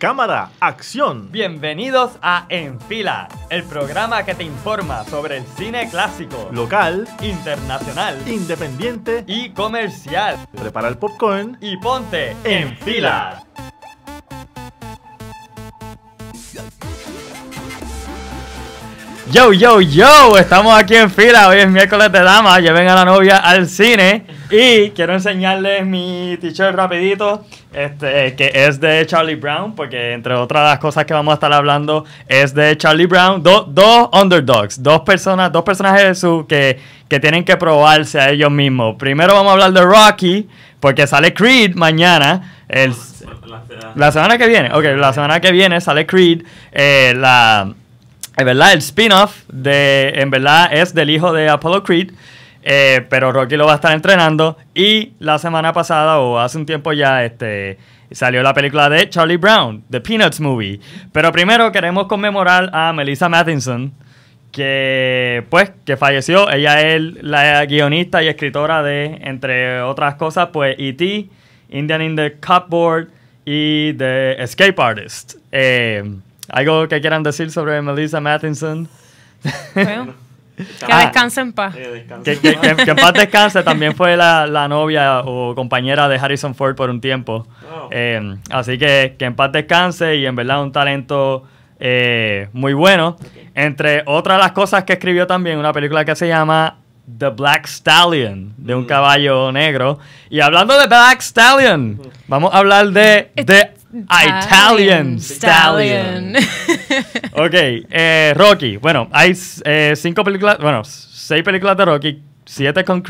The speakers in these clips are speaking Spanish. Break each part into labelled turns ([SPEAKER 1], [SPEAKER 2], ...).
[SPEAKER 1] Cámara, acción.
[SPEAKER 2] Bienvenidos a En Fila, el programa que te informa sobre el cine clásico, local, internacional, independiente y comercial.
[SPEAKER 1] Prepara el popcorn
[SPEAKER 2] y ponte en, fila. Yo, yo, yo, estamos aquí en fila. Hoy es miércoles de dama, Lleven a la novia al cine. Y quiero enseñarles mi t-shirt rapidito, este, que es de Charlie Brown, porque entre otras las cosas que vamos a estar hablando es de Charlie Brown, dos underdogs, dos personas, dos personajes de su que, tienen que probarse a ellos mismos. Primero vamos a hablar de Rocky, porque sale Creed mañana. Ah, la semana que viene, ok, la semana que viene sale Creed, eh, la, en verdad, el spin-off de, en verdad, es del hijo de Apollo Creed. Eh, pero Rocky lo va a estar entrenando. Y la semana pasada, o hace un tiempo ya, este, salió la película de Charlie Brown, The Peanuts Movie. Pero primero queremos conmemorar a Melissa Mathinson. que pues, que falleció. Ella es la guionista y escritora de, entre otras cosas, pues E.T., Indian in the Cupboard y The Escape Artist. Eh, ¿Algo que quieran decir sobre Melissa Mathinson.
[SPEAKER 3] Que descanse en paz. que, en paz. descanse
[SPEAKER 2] también fue la, novia o compañera de Harrison Ford por un tiempo. Oh. Em, así que que en paz descanse y en verdad un talento eh, muy bueno. Entre otras las cosas que escribió también, una película que se llama The Black Stallion, de un mm. caballo negro. Y hablando de Black Stallion, mm. vamos a hablar de The Italian, Stallion. ok, eh, Rocky. Bueno, hay eh, cinco películas, bueno, seis películas de Rocky, siete con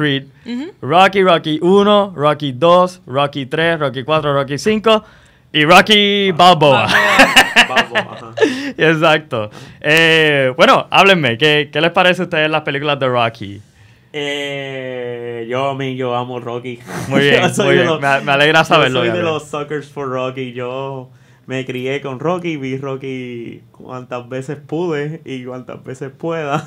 [SPEAKER 2] Rocky, Rocky 1, Rocky 2, Rocky 3, Rocky 4, Rocky 5 y Rocky Balboa. Exacto. Eh, bueno, háblenme, ¿qué, ¿qué les parece a ustedes las películas de Rocky? Eh, yo, mí, yo
[SPEAKER 4] amo Rocky. Muy bien, muy me alegra saberlo. soy de los suckers for Rocky. Yo me crié con Rocky, vi Rocky cuantas veces pude y cuantas veces pueda.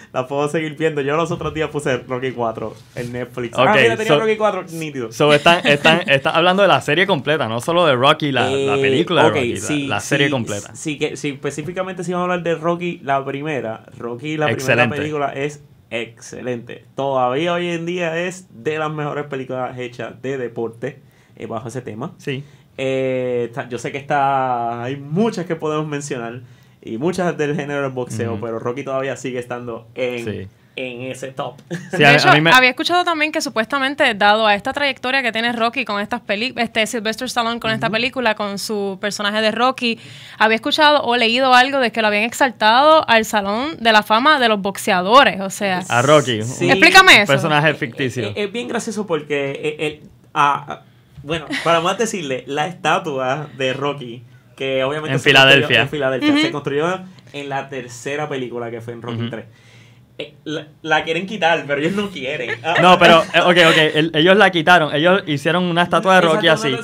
[SPEAKER 4] la puedo seguir viendo. Yo los otros días puse Rocky 4 en Netflix. Ah, okay, ah, mira, tenía Rocky 4 nítido. Estás
[SPEAKER 2] hablando de la serie completa, no solo de Rocky, la, la eh, película de Rocky, la, serie completa.
[SPEAKER 4] Sí, que, sí, específicamente si vamos a hablar de Rocky, la primera. Rocky, la primera película es excelente. Todavía hoy en día es de las mejores películas hechas de deporte eh, bajo ese tema. Sí. Eh, yo sé que está hay muchas que podemos mencionar y muchas del género del boxeo, pero Rocky todavía sigue estando en... Sí en ese top. había
[SPEAKER 3] escuchado también que supuestamente, dado a esta trayectoria que tiene Rocky con estas películas, este Sylvester Stallone con esta película, con su personaje de Rocky, había escuchado o leído algo de que lo habían exaltado al Salón de la Fama de los Boxeadores, o sea... A Rocky. Sí, explícame eso. personaje eh,
[SPEAKER 2] ficticio. Eh,
[SPEAKER 4] es, bien gracioso porque, eh, ah, ah, bueno, para más decirle, la estatua de Rocky, que obviamente... En Filadelfia. se construyó en la tercera película que fue en Rocky 3. Eh, la, quieren quitar, pero ellos no quieren. Ah. No, pero, eh,
[SPEAKER 2] ok, ok, ellos la quitaron. Ellos hicieron una estatua de Rocky así.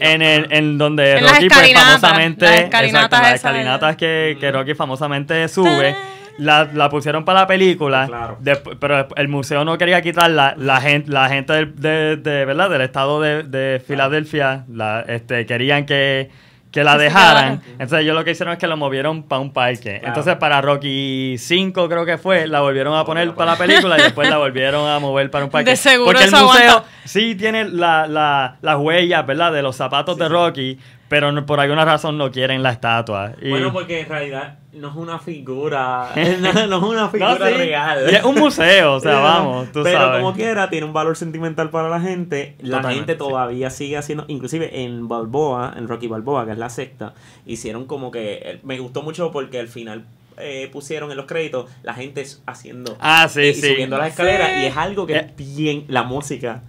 [SPEAKER 2] en, el, en donde Rocky pues, famosamente. Las escalinatas, escalinatas que, Rocky famosamente sube. La, pusieron para la película, pero el museo no quería quitarla. La gente, la gente de, ¿verdad? del estado de, Filadelfia la, este, querían que que la dejaran. Entonces yo lo que hicieron es que la movieron para un parque. Entonces para Rocky 5 creo que fue, la volvieron a poner para la película y después la volvieron a mover para un parque. De seguro Porque el museo sí tiene la, la, las huellas, ¿verdad? De los zapatos de Rocky, pero por alguna razón no quieren la estatua. Bueno,
[SPEAKER 4] porque en realidad no es una figura, no, es una figura real. es un museo, o sea, vamos, Pero como quiera, tiene un valor sentimental para la gente. La gente todavía sigue haciendo, inclusive en Balboa, en Rocky Balboa, que es la sexta, hicieron como que, eh, me gustó mucho porque al final eh, pusieron en los créditos, la gente haciendo. Ah, sí, sí. Subiendo las escaleras. Y es algo que eh. es
[SPEAKER 2] bien. La música.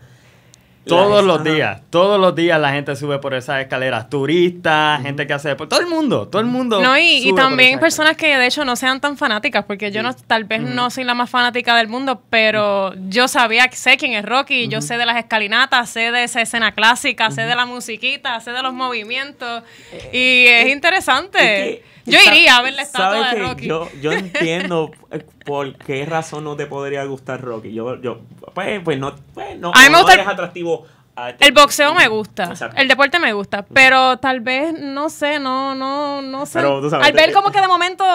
[SPEAKER 2] Todos los días, todos los días la gente sube por esas escaleras, turistas, gente que hace deporte, todo el mundo, todo el mundo. No, y, también
[SPEAKER 3] personas que de hecho no sean tan fanáticas, porque yo no, tal vez no soy la más fanática del mundo, pero yo sabía, sé quién es Rocky, yo sé de las escalinatas, sé de esa escena clásica, sé de la musiquita, sé de los movimientos, eh, y es interesante. Yo iría a ver la estatua de Rocky.
[SPEAKER 4] Yo, entiendo eh, por qué razón no te podría gustar Rocky. Yo, yo, pues, pues no, pues,
[SPEAKER 3] no, a mí me este el boxeo me gusta, el deporte me gusta, pero tal vez, no sé, no, no, no sé. al ver eh, como que de momento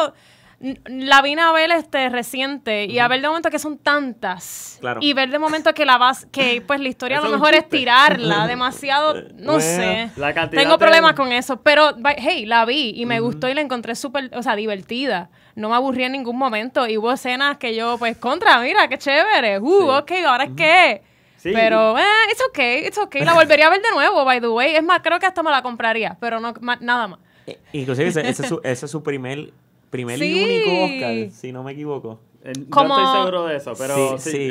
[SPEAKER 3] la vine a ver este reciente y a ver de momento que son tantas y ver de momento que la vas que pues la historia a lo mejor es tirarla demasiado eh, no sé tengo problemas con eso pero hey la vi y me gustó y la encontré súper o sea divertida no me aburrí en ningún momento y hubo escenas que yo pues contra mira qué chévere uh ok ahora es que Pero, eh, it's okay, it's okay. La volvería a ver de nuevo, by the way. Es más, creo que hasta me la compraría, pero no, nada más.
[SPEAKER 4] Eh, inclusive su, ese es su primer primer y único Oscar, si no me equivoco no estoy seguro de eso, pero sí,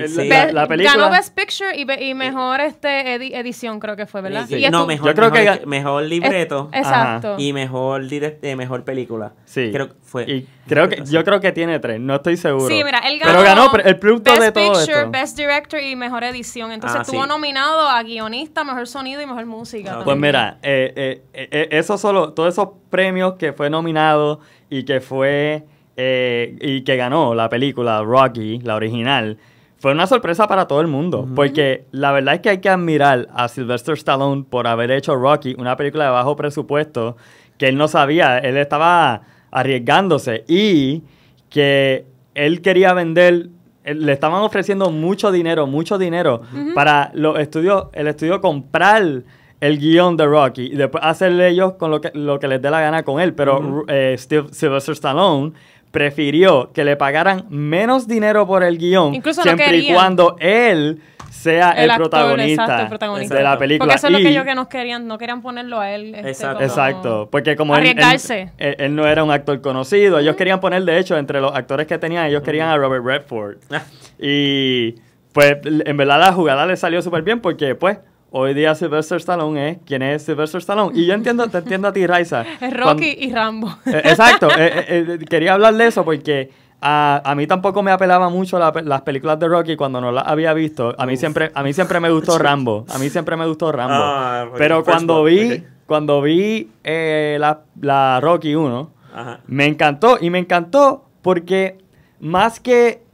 [SPEAKER 4] la, película... Ganó
[SPEAKER 3] Best Picture y, mejor este edición, creo que fue, ¿verdad? Y no, mejor, yo creo que...
[SPEAKER 4] mejor libreto. exacto. Y mejor, director eh, mejor película. Sí. Creo que fue... Y creo que, yo creo que tiene tres, no estoy seguro. Sí, mira, él ganó... Pero ganó el producto Best de todo Picture, esto.
[SPEAKER 3] Best Director y Mejor Edición. Entonces ah, estuvo nominado a guionista, Mejor Sonido y Mejor Música. Ah, pues mira,
[SPEAKER 2] eh eh, eh, eh, eso solo, todos esos premios que fue nominado y que fue... Eh, y que ganó la película Rocky, la original, fue una sorpresa para todo el mundo, porque la verdad es que hay que admirar a Sylvester Stallone por haber hecho Rocky, una película de bajo presupuesto, que él no sabía, él estaba arriesgándose y que él quería vender, le estaban ofreciendo mucho dinero, mucho dinero para los estudios, el estudio comprar el guión de Rocky y después hacerle ellos con lo que, lo que les dé la gana con él, pero eh, Sylvester Stallone prefirió que le pagaran menos dinero por el guión, siempre y cuando él sea el, protagonista de la película. Porque eso es lo que ellos que
[SPEAKER 3] nos querían, no querían ponerlo a él. Este,
[SPEAKER 2] exacto. Porque como él, no era un actor conocido, ellos querían poner, de hecho, entre los actores que tenían, ellos querían a Robert Redford. Ah. y pues en verdad la jugada le salió súper bien porque pues hoy día Sylvester Stallone es ¿eh? quién es Sylvester Stallone. Y yo entiendo, te entiendo a ti, Raiza. Rocky
[SPEAKER 3] y Rambo. Eh,
[SPEAKER 2] exacto. Eh, quería hablar de eso porque... A, mí tampoco me apelaba mucho las películas de Rocky cuando no las había visto. A mí siempre a mí siempre me gustó Rambo. A mí siempre me gustó Rambo. Ah, Pero pues, cuando vi cuando vi la, la, Rocky 1, me encantó y me encantó porque más que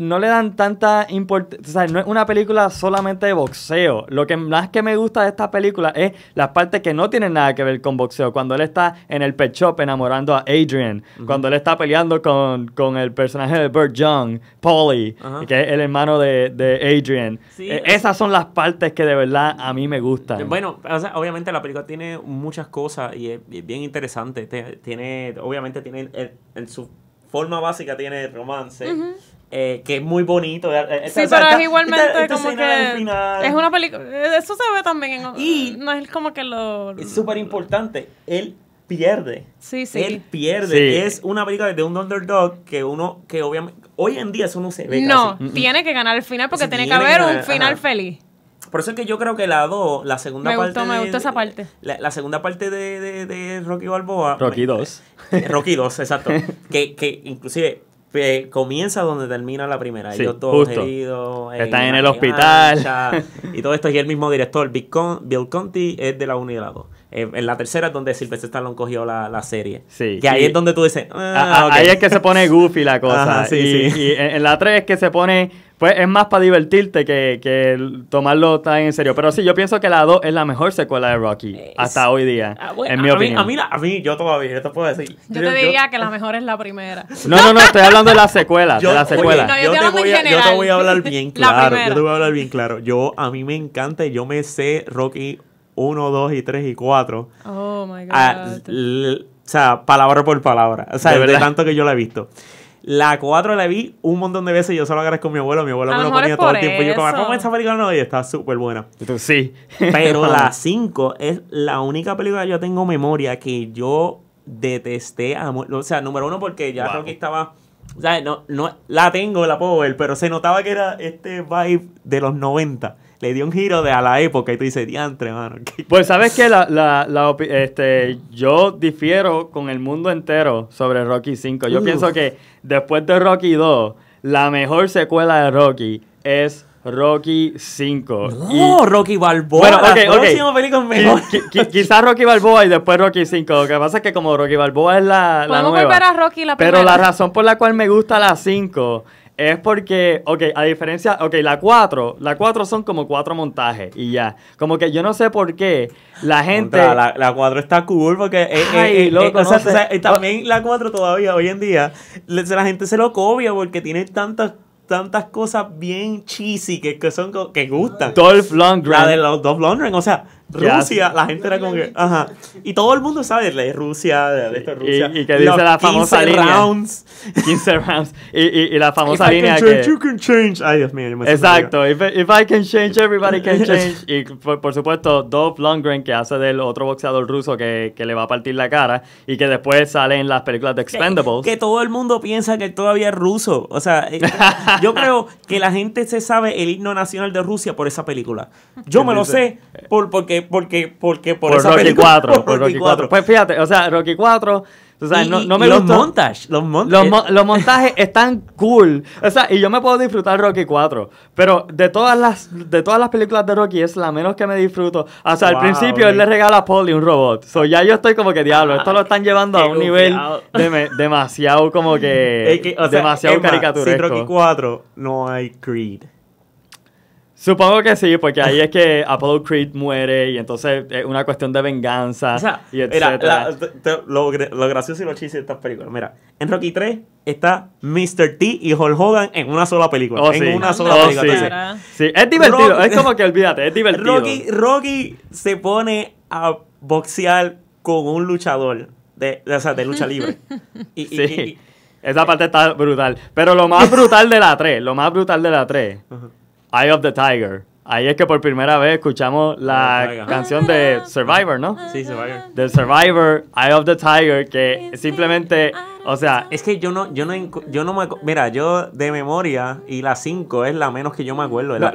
[SPEAKER 2] no le dan tanta importancia, o sea, no es una película solamente de boxeo. Lo que más que me gusta de esta película es las partes que no tienen nada que ver con boxeo. Cuando él está en el pet shop enamorando a Adrian, cuando él está peleando con, el personaje de Bert Young, Polly, que es el hermano de, de Adrian. E, esas son las partes que de verdad a mí me gustan.
[SPEAKER 4] Bueno, obviamente la película tiene muchas cosas y es, bien interesante. Tiene, obviamente tiene el, forma básica tiene romance. Eh, que es muy bonito. Eh, eh, sí, pero es
[SPEAKER 3] igualmente como que. Es una película. Eso se ve también en. Y no es como que lo. Es
[SPEAKER 4] súper importante. Él pierde.
[SPEAKER 3] Sí, sí. Él pierde. Es
[SPEAKER 4] una película de un underdog que uno, que obviamente, hoy en día eso no se ve. No, tiene
[SPEAKER 3] que ganar el final porque tiene, que haber un final feliz.
[SPEAKER 4] Por eso es que yo creo que la 2, la segunda parte. me gustó esa parte. La, segunda parte de, de Rocky Balboa. Rocky 2. Rocky 2, exacto. que, inclusive eh, comienza donde termina la primera. Sí, Ellos todos justo. Eh, Están en el hospital. y todo esto. Y el mismo director, Bill, Conti, es de la unidad y eh, en la tercera es donde
[SPEAKER 2] Sylvester Stallone cogió la, la serie. Sí. Que ahí es donde tú dices. Ah, ahí es que se pone goofy la cosa. y, en, la tres es que se pone pues es más para divertirte que, que, tomarlo tan en serio. Pero sí, yo pienso que la 2 es la mejor secuela de Rocky hasta hoy día. Ah, en mi
[SPEAKER 4] opinión. a, mí, a mí, yo todavía, yo te puedo decir. Yo, te diría
[SPEAKER 3] que la mejor es la primera. No, no, no, estoy hablando de la secuela. yo, de la secuela. yo, te voy a, yo, te voy a, hablar bien claro. yo te voy a
[SPEAKER 4] hablar bien claro. Yo, a mí me encanta y yo me sé Rocky 1, 2 y 3 y 4.
[SPEAKER 3] Oh my
[SPEAKER 4] ah, God. o sea, palabra por palabra. O sea, de, de tanto que yo la he visto. La 4 la vi un montón de veces. Yo solo agradezco con mi abuelo. Mi abuelo me lo ponía todo el tiempo. Yo como, ¿cómo ah, esa película no? Y está súper buena. sí. Pero la 5 es la única película que yo tengo memoria que yo detesté O sea, número uno porque ya creo que estaba... O no, no, la tengo, la puedo ver, pero se notaba que era este vibe de los 90
[SPEAKER 2] le dio un giro de a la época y tú dices, diantre, mano. Pues sabes que la, este, yo difiero con el mundo entero sobre Rocky 5. Yo pienso que después de Rocky 2, la mejor secuela de Rocky es Rocky 5. No, Rocky Balboa. Bueno, mejor. quizás Rocky Balboa y después Rocky 5. Lo que pasa es que como Rocky Balboa es la, la nueva. A
[SPEAKER 3] Rocky la Pero la
[SPEAKER 2] razón por la cual me gusta la 5 es porque, ok, a diferencia, ok, la 4, la 4 son como cuatro montajes y ya. Como que yo no sé por qué la gente... Contra, la, 4 está cool porque... es, eh,
[SPEAKER 4] eh, Ay, eh, loco, o sea,
[SPEAKER 2] también la 4 todavía, hoy en día, la gente se
[SPEAKER 1] lo
[SPEAKER 4] copia porque tiene tantas tantas cosas bien cheesy que, que son que gustan.
[SPEAKER 2] Dolph Lundgren. La de los Dolph Lundgren, o sea, Rusia,
[SPEAKER 4] la gente era como ajá. Y todo el
[SPEAKER 2] mundo sabe de Rusia, de, esto Rusia. Y, que dice la famosa 15 Rounds. 15 rounds. Y, la famosa línea que... You
[SPEAKER 4] can change. Exacto.
[SPEAKER 2] If, I can change, everybody can change. Y por, supuesto, Dolph Lundgren, que hace del otro boxeador ruso que, que, le va a partir la cara y que después sale en las películas de Expendables. Que, que todo el
[SPEAKER 4] mundo piensa que todavía es ruso. O sea, eh, yo creo que la gente se sabe el himno nacional de Rusia por esa película. Yo me lo sé por, porque eh, porque, porque, por, Rocky 4, por, Rocky, 4.
[SPEAKER 2] Pues fíjate, o sea, Rocky 4 o sea, no, me los montajes. Los, montajes. Los, montajes están cool. O sea, y yo me puedo disfrutar Rocky 4. Pero de todas las, de todas las películas de Rocky es la menos que me disfruto. O sea, al principio él le regala a Polly un robot. So ya yo estoy como que diablo. Esto lo están llevando a un nivel demasiado como que. o sea, demasiado caricaturesco. Sin Rocky
[SPEAKER 4] 4 no hay Creed.
[SPEAKER 2] Supongo que sí, porque ahí es que Apollo Creed muere y entonces es una cuestión de venganza o sea, y etcétera.
[SPEAKER 4] Mira, lo, gracioso y lo chiste de estas películas. Mira,
[SPEAKER 2] en Rocky 3 está
[SPEAKER 4] Mr. T y Hulk Hogan en una sola película. Oh, en una sola oh, película. Sí. es divertido. es como que olvídate, es divertido. Rocky, Rocky se pone a boxear con
[SPEAKER 2] un luchador de, lucha libre. Y, sí. esa parte está brutal. Pero lo más brutal de la 3, lo más brutal de la 3. Eye of the Tiger. Ahí es que por primera vez escuchamos la canción de Survivor, ¿no? Sí, Survivor. De Survivor, Eye of the Tiger, que simplemente, o sea... Es que yo no, yo no, yo no me...
[SPEAKER 4] Mira, yo de memoria, y la 5 es la menos que yo me acuerdo. La,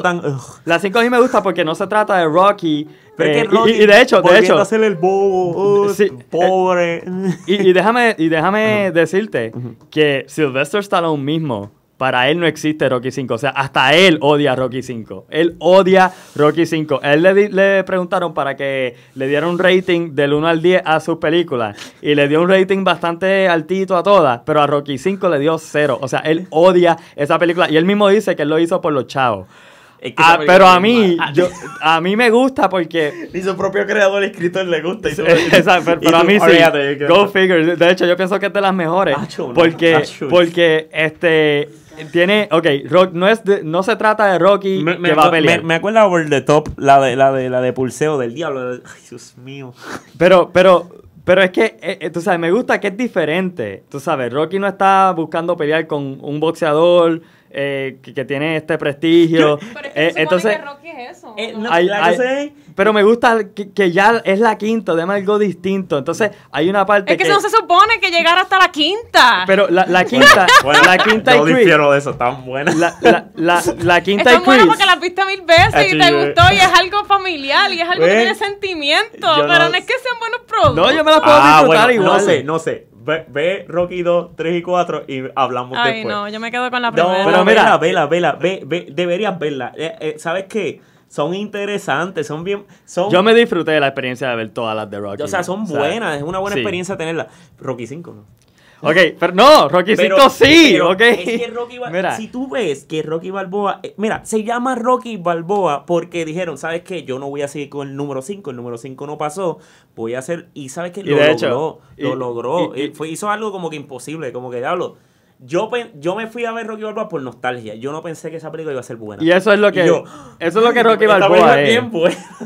[SPEAKER 4] tan...
[SPEAKER 2] La 5 a mí me gusta porque no se trata de Rocky. Pero eh, Rocky y, de hecho, de hecho...
[SPEAKER 4] el bobo,
[SPEAKER 2] eh, pobre. Y, déjame, y déjame decirte que Sylvester Stallone mismo para él no existe Rocky 5. O sea, hasta él odia Rocky 5. Él odia Rocky 5. Él le, preguntaron para que le diera un rating del 1 al 10 a sus películas. Y le dio un rating bastante altito a todas. Pero a Rocky 5 le dio 0. O sea, él odia esa película. Y él mismo dice que él lo hizo por los chavos. Ah, pero a mí, yo, a mí me gusta porque...
[SPEAKER 1] Ni su propio creador
[SPEAKER 2] escritor le gusta. Exacto, pero, a mí sí. Go figure. De hecho, yo pienso que es de las mejores. porque, porque este, tiene, ok, rock, no, es no se trata de Rocky me, va a pelear. Me, acuerdo Over Top, la de, la de, la de Pulseo del
[SPEAKER 4] Diablo. Ay, Dios mío. Pero,
[SPEAKER 2] pero, pero es que, eh, eh, tú sabes, me gusta que es diferente. Tú sabes, Rocky no está buscando pelear con un boxeador eh, que, tiene este prestigio. Pero es que eh, entonces,
[SPEAKER 3] que es eso. Eh,
[SPEAKER 2] pero me gusta que, ya es la quinta, deme algo distinto. Entonces, hay una parte. Es que, no se
[SPEAKER 3] supone que llegara hasta la quinta. Pero la, quinta. Bueno,
[SPEAKER 4] la quinta yo
[SPEAKER 2] difiero de eso, tan buena. La, la, la,
[SPEAKER 4] quinta es tan porque
[SPEAKER 3] la viste mil veces y te eh, gustó y es algo familiar y es algo que tiene sentimiento. Pero no, es que sean buenos productos. No, yo me las puedo ah, disfrutar igual. No sé,
[SPEAKER 4] no sé ve, Rocky 2, 3 y 4 y hablamos después. Ay, no, yo me quedo con la primera. No, pero mira, vela, vela, ve, ve, deberías verla. Eh, eh, ¿Sabes qué? son interesantes, son bien... Son, yo me disfruté de la experiencia de ver todas las de Rocky. O sea, son buenas, es una buena experiencia tenerlas. Rocky 5, ¿no? Ok, pero no, Rocky sí, okay. ok. Es que Rocky si tú ves que Rocky Balboa, eh, mira, se llama Rocky Balboa porque dijeron, ¿sabes qué? Yo no voy a seguir con el número 5, el número 5 no pasó, voy a hacer, y ¿sabes qué? Lo logró, lo logró, eh, hizo algo como que imposible, como que diablo yo, me fui a ver Rocky Balboa por nostalgia. Yo no pensé que esa película iba a ser buena. Y eso es lo que, eso
[SPEAKER 2] es lo que Rocky Balboa es.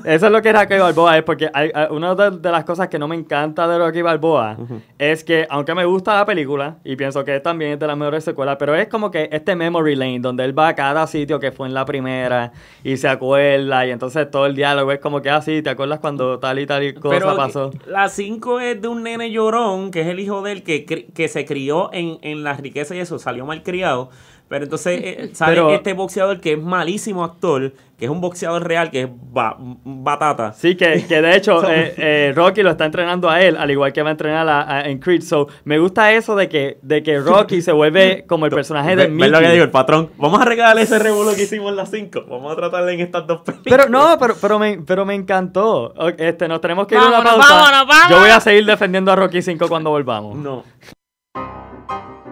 [SPEAKER 2] Eso es lo que Rocky Balboa es, porque una de, las cosas que no me encanta de Rocky Balboa es que, aunque me gusta la película, y pienso que también es de las mejores secuelas, pero es como que este memory lane, donde él va a cada sitio que fue en la primera y se acuerda, y entonces todo el diálogo es como que así, ah, ¿te acuerdas cuando tal y tal y cosa eh, pasó? La
[SPEAKER 4] 5 es de un nene llorón, que es el hijo del que, que se crió en, en la riqueza eso y eso, salió mal criado. Pero entonces eh, este boxeador que es malísimo actor, que es un boxeador real, que es batata.
[SPEAKER 2] Sí, que, de hecho eh, eh, Rocky lo está entrenando a él, al igual que va a entrenar en Creed. So, me gusta eso de que, de que Rocky se vuelve como el personaje de Mickey. lo que digo, el patrón. Vamos a regalarle ese revuelo que hicimos en la 5. Vamos a tratarle en estas dos películas. Pero no, pero, pero, me, pero me encantó. Este, nos tenemos que ir a una pausa. Yo voy a seguir defendiendo a Rocky 5 cuando volvamos. No.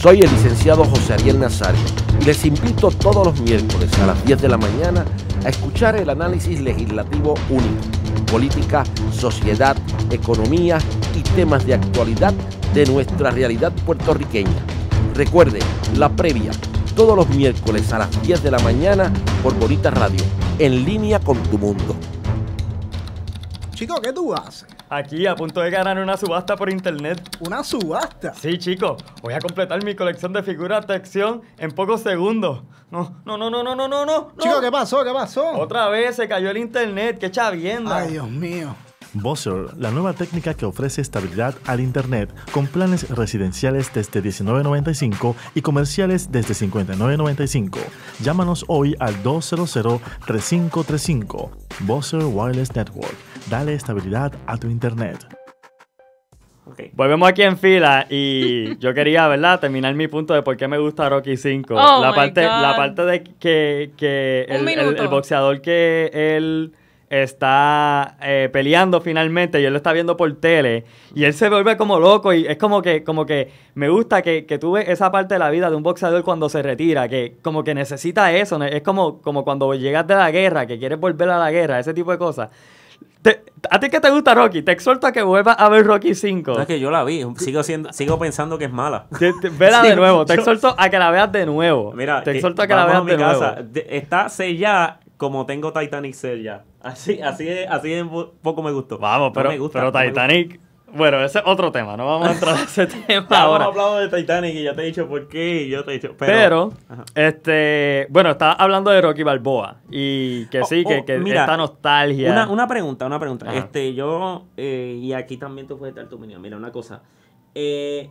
[SPEAKER 1] Soy el licenciado José Ariel Nazario y les invito todos los miércoles a las 10 de la
[SPEAKER 4] mañana a escuchar el análisis legislativo único, política, sociedad, economía y temas de actualidad de nuestra realidad puertorriqueña. Recuerde, la previa, todos los miércoles a las 10 de la mañana por Bonita
[SPEAKER 1] Radio, en línea con tu mundo.
[SPEAKER 2] Chico, ¿qué tú haces? Aquí a punto de ganar una subasta por internet. ¿Una subasta? Sí, chicos. Voy a completar mi colección de figuras de acción en pocos segundos. No, no, no, no, no, no, no, no. Chico, ¿qué pasó? ¿Qué pasó? Otra vez se cayó el internet. ¡Qué chavienda! Ay, Dios mío.
[SPEAKER 1] Buzzer, la nueva técnica que ofrece estabilidad al Internet con planes residenciales desde $19.95 y comerciales desde $59.95. Llámanos hoy al 200-3535. Buzzer Wireless Network Dale estabilidad a tu internet.
[SPEAKER 2] Volvemos aquí en fila y yo quería, ¿verdad?, terminar mi punto de por qué me gusta Rocky 5. la, parte, la parte de que, el, boxeador que él está eh, peleando finalmente y él lo está viendo por tele y él se vuelve como loco y es como que, como que me gusta que, que tú ves esa parte de la vida de un boxeador cuando se retira, que como que necesita eso, es como, como cuando llegas de la guerra, que quieres volver a la guerra, ese tipo de cosas. ¿A ti qué te gusta Rocky? Te exhorto a que vuelvas a ver Rocky 5. es que yo la vi, sigo, siendo, sigo pensando que es mala. vela de nuevo, te exhorto a que la veas de nuevo. Mira, te eh, exhorto a que la veas mi de casa. nuevo.
[SPEAKER 4] Está sellada como tengo Titanic sellada. Así, así, así poco me gustó. Vamos, pero, Titanic.
[SPEAKER 2] Bueno, ese es otro tema, no vamos a entrar a ese tema ahora. Hemos
[SPEAKER 4] hablado de Titanic y ya te he dicho por qué y yo te he dicho. Pero,
[SPEAKER 2] este, bueno, estaba hablando de Rocky Balboa y que sí, que, oh, oh, que mira, esta nostalgia. Una, una, pregunta, una pregunta.
[SPEAKER 4] Este, yo, eh, y aquí también tú puedes estar tu opinión. Mira, una cosa. Eh,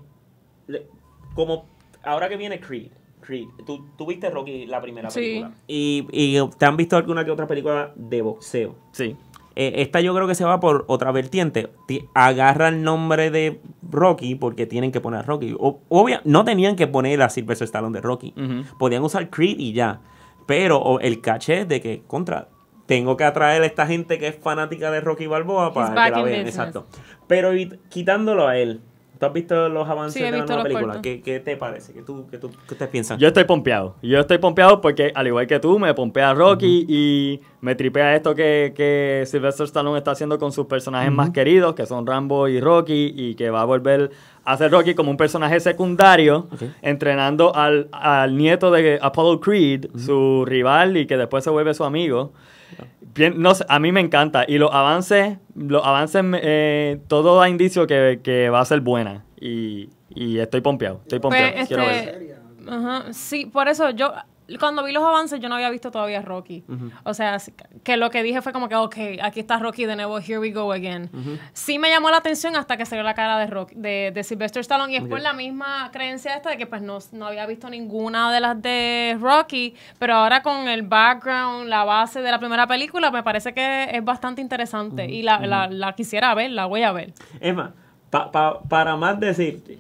[SPEAKER 4] como ahora que viene Creed, Creed, tú, tú viste Rocky la primera película. Y, y te han visto alguna que otra película de boxeo. Sí. Eh, esta yo creo que se va por otra vertiente. Agarra el nombre de Rocky porque tienen que poner a Rocky. obvia, no tenían que poner a Silver Stallone de Rocky. Podían usar Creed y ya. Pero el caché de que, contra, tengo que atraer a esta gente que es fanática de Rocky Balboa para que la vean. Exacto.
[SPEAKER 2] Pero quitándolo a él, ¿Tú has visto los avances de la nueva película? ¿Qué,
[SPEAKER 4] ¿Qué, te parece? ¿Qué, tú, qué, tú,
[SPEAKER 2] qué estás piensas? Yo estoy pompeado. Yo estoy pompeado porque, al igual que tú, me pompea Rocky y me tripea esto que, que, Sylvester Stallone está haciendo con sus personajes más queridos, que son Rambo y Rocky, y que va a volver a ser Rocky como un personaje secundario, entrenando al, al, nieto de Apollo Creed, su rival, y que después se vuelve su amigo no sé, a mí me encanta. Y los avances, los avances, eh, todo da indicio que, va a ser buena. Y, estoy pompeado, estoy pues, pompeado. Quiero este,
[SPEAKER 3] ver. sí, por eso yo cuando vi los avances, yo no había visto todavía Rocky. O sea, que lo que dije fue como que, ok, aquí está Rocky de nuevo, here we go again. Sí me llamó la atención hasta que se vio la cara de Rocky, de, de Sylvester Stallone, y es por la misma creencia esta de que pues no, había visto ninguna de las de Rocky, pero ahora con el background, la base de la primera película, me parece que es bastante interesante y la, la, quisiera ver, la voy a ver.
[SPEAKER 4] Emma, para más decirte,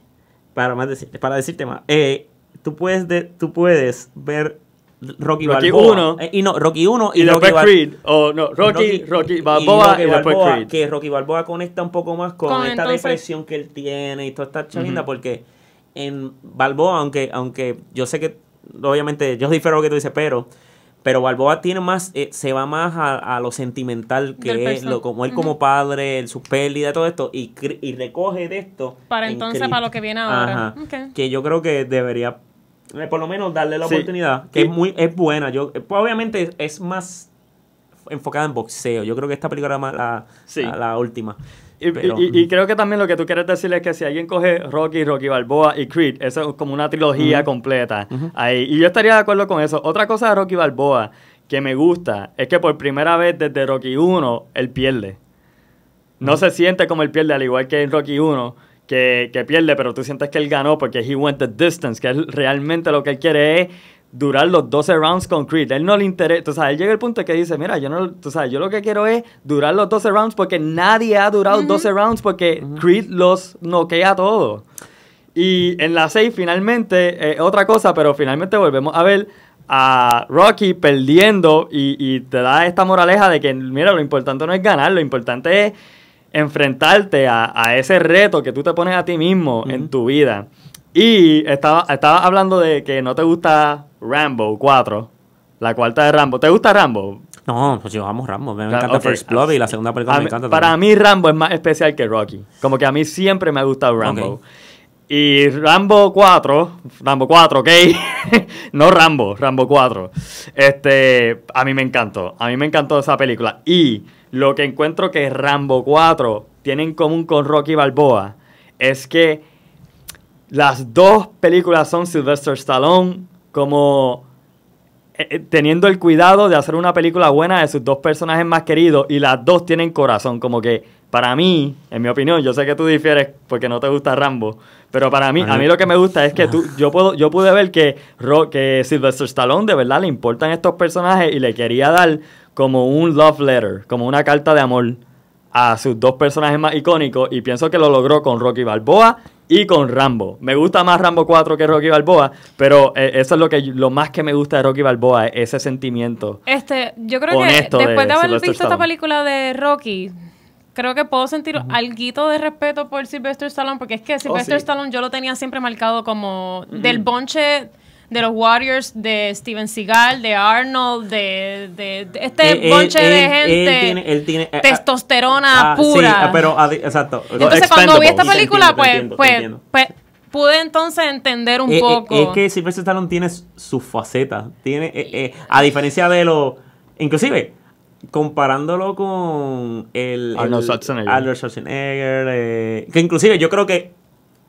[SPEAKER 4] para más decirte, para decirte más, eh, tú puedes, tú puedes ver Rocky, Balboa. Eh, y no, Rocky 1 y, y Balboa. Creed. no, Rocky, Rocky, Balboa y, Rocky Que Rocky Balboa conecta un poco más con, esta depresión que él tiene y toda esta chavita. porque en Balboa, aunque, aunque yo sé que, obviamente, yo difiero lo que tú dices, pero. Pero Balboa tiene más, eh, se va más a, lo sentimental que es, como él como padre, el, sus pérdidas, todo esto, y, recoge de esto.
[SPEAKER 3] Para entonces, para lo que viene ahora.
[SPEAKER 4] Que yo creo que debería eh, por lo menos darle la oportunidad, que es muy es buena. Yo, eh, pues, obviamente es
[SPEAKER 2] más enfocada en boxeo. Yo creo que esta película era más la, última. Y, creo que también lo que tú quieres decir es que si alguien coge Rocky, Rocky Balboa y Creed, eso es como una trilogía completa. ahí. Y yo estaría de acuerdo con eso. Otra cosa de Rocky Balboa que me gusta es que por primera vez desde Rocky 1 él pierde. No se siente como él pierde, al igual que en Rocky 1 que, pierde, pero tú sientes que él ganó porque he went the distance, que él realmente lo que él quiere es durar los 12 rounds con Creed. Él no le interesa, o sea, él llega el punto que dice, mira, yo no, yo lo que quiero es durar los 12 rounds porque nadie ha durado 12 rounds porque Creed los noquea todo. Y en la 6 finalmente, eh, otra cosa, pero finalmente volvemos a ver a Rocky perdiendo y, y te da esta moraleja de que, mira, lo importante no es ganar, lo importante es enfrentarte a, ese reto que tú te pones a ti mismo en tu vida. Y estaba, estaba hablando de que no te gusta Rambo 4, la cuarta de Rambo. ¿Te gusta Rambo?
[SPEAKER 4] No, pues yo amo Rambo. Me, encanta First y la segunda película me encanta Para mí Rambo
[SPEAKER 2] es más especial que Rocky. Como que a mí siempre me ha gustado Rambo. Y Rambo 4, Rambo 4, ¿ok? no Rambo, Rambo 4. Este, a mí me encantó. A mí me encantó esa película. Y lo que encuentro que Rambo 4 tiene en común con Rocky Balboa es que las dos películas son Sylvester Stallone como eh, eh, teniendo el cuidado de hacer una película buena de sus dos personajes más queridos y las dos tienen corazón, como que para mí, en mi opinión, yo sé que tú difieres porque no te gusta Rambo, pero para mí, a mí lo que me gusta es que tú, yo puedo, yo pude ver que, que Sylvester Stallone de verdad le importan estos personajes y le quería dar como un love letter, como una carta de amor a sus dos personajes más icónicos y pienso que lo logró con Rocky Balboa y con Rambo. Me gusta más Rambo 4 que Rocky Balboa, pero eh, eso es lo que lo más que me gusta de Rocky Balboa, ese sentimiento.
[SPEAKER 3] Este, yo creo que después de, haber visto esta película de Rocky, creo que puedo sentir algo de respeto por Sylvester Stallone porque es que oh, Sylvester Stallone yo lo tenía siempre marcado como del bonche de los Warriors, de Steven Seagal, de Arnold, de, de, este bunch de gente. tiene, eh, ah, testosterona ah, pura. Sí, ah, pero
[SPEAKER 4] exacto. Entonces cuando vi esta película, pues, pues,
[SPEAKER 3] pues, pude entonces entender un eh, eh, poco. es que
[SPEAKER 4] Sylvester Stallone tiene su faceta Tiene, a diferencia de lo Inclusive, comparándolo con el. Arnold Schwarzenegger. El, Arnold Schwarzenegger. que inclusive yo creo que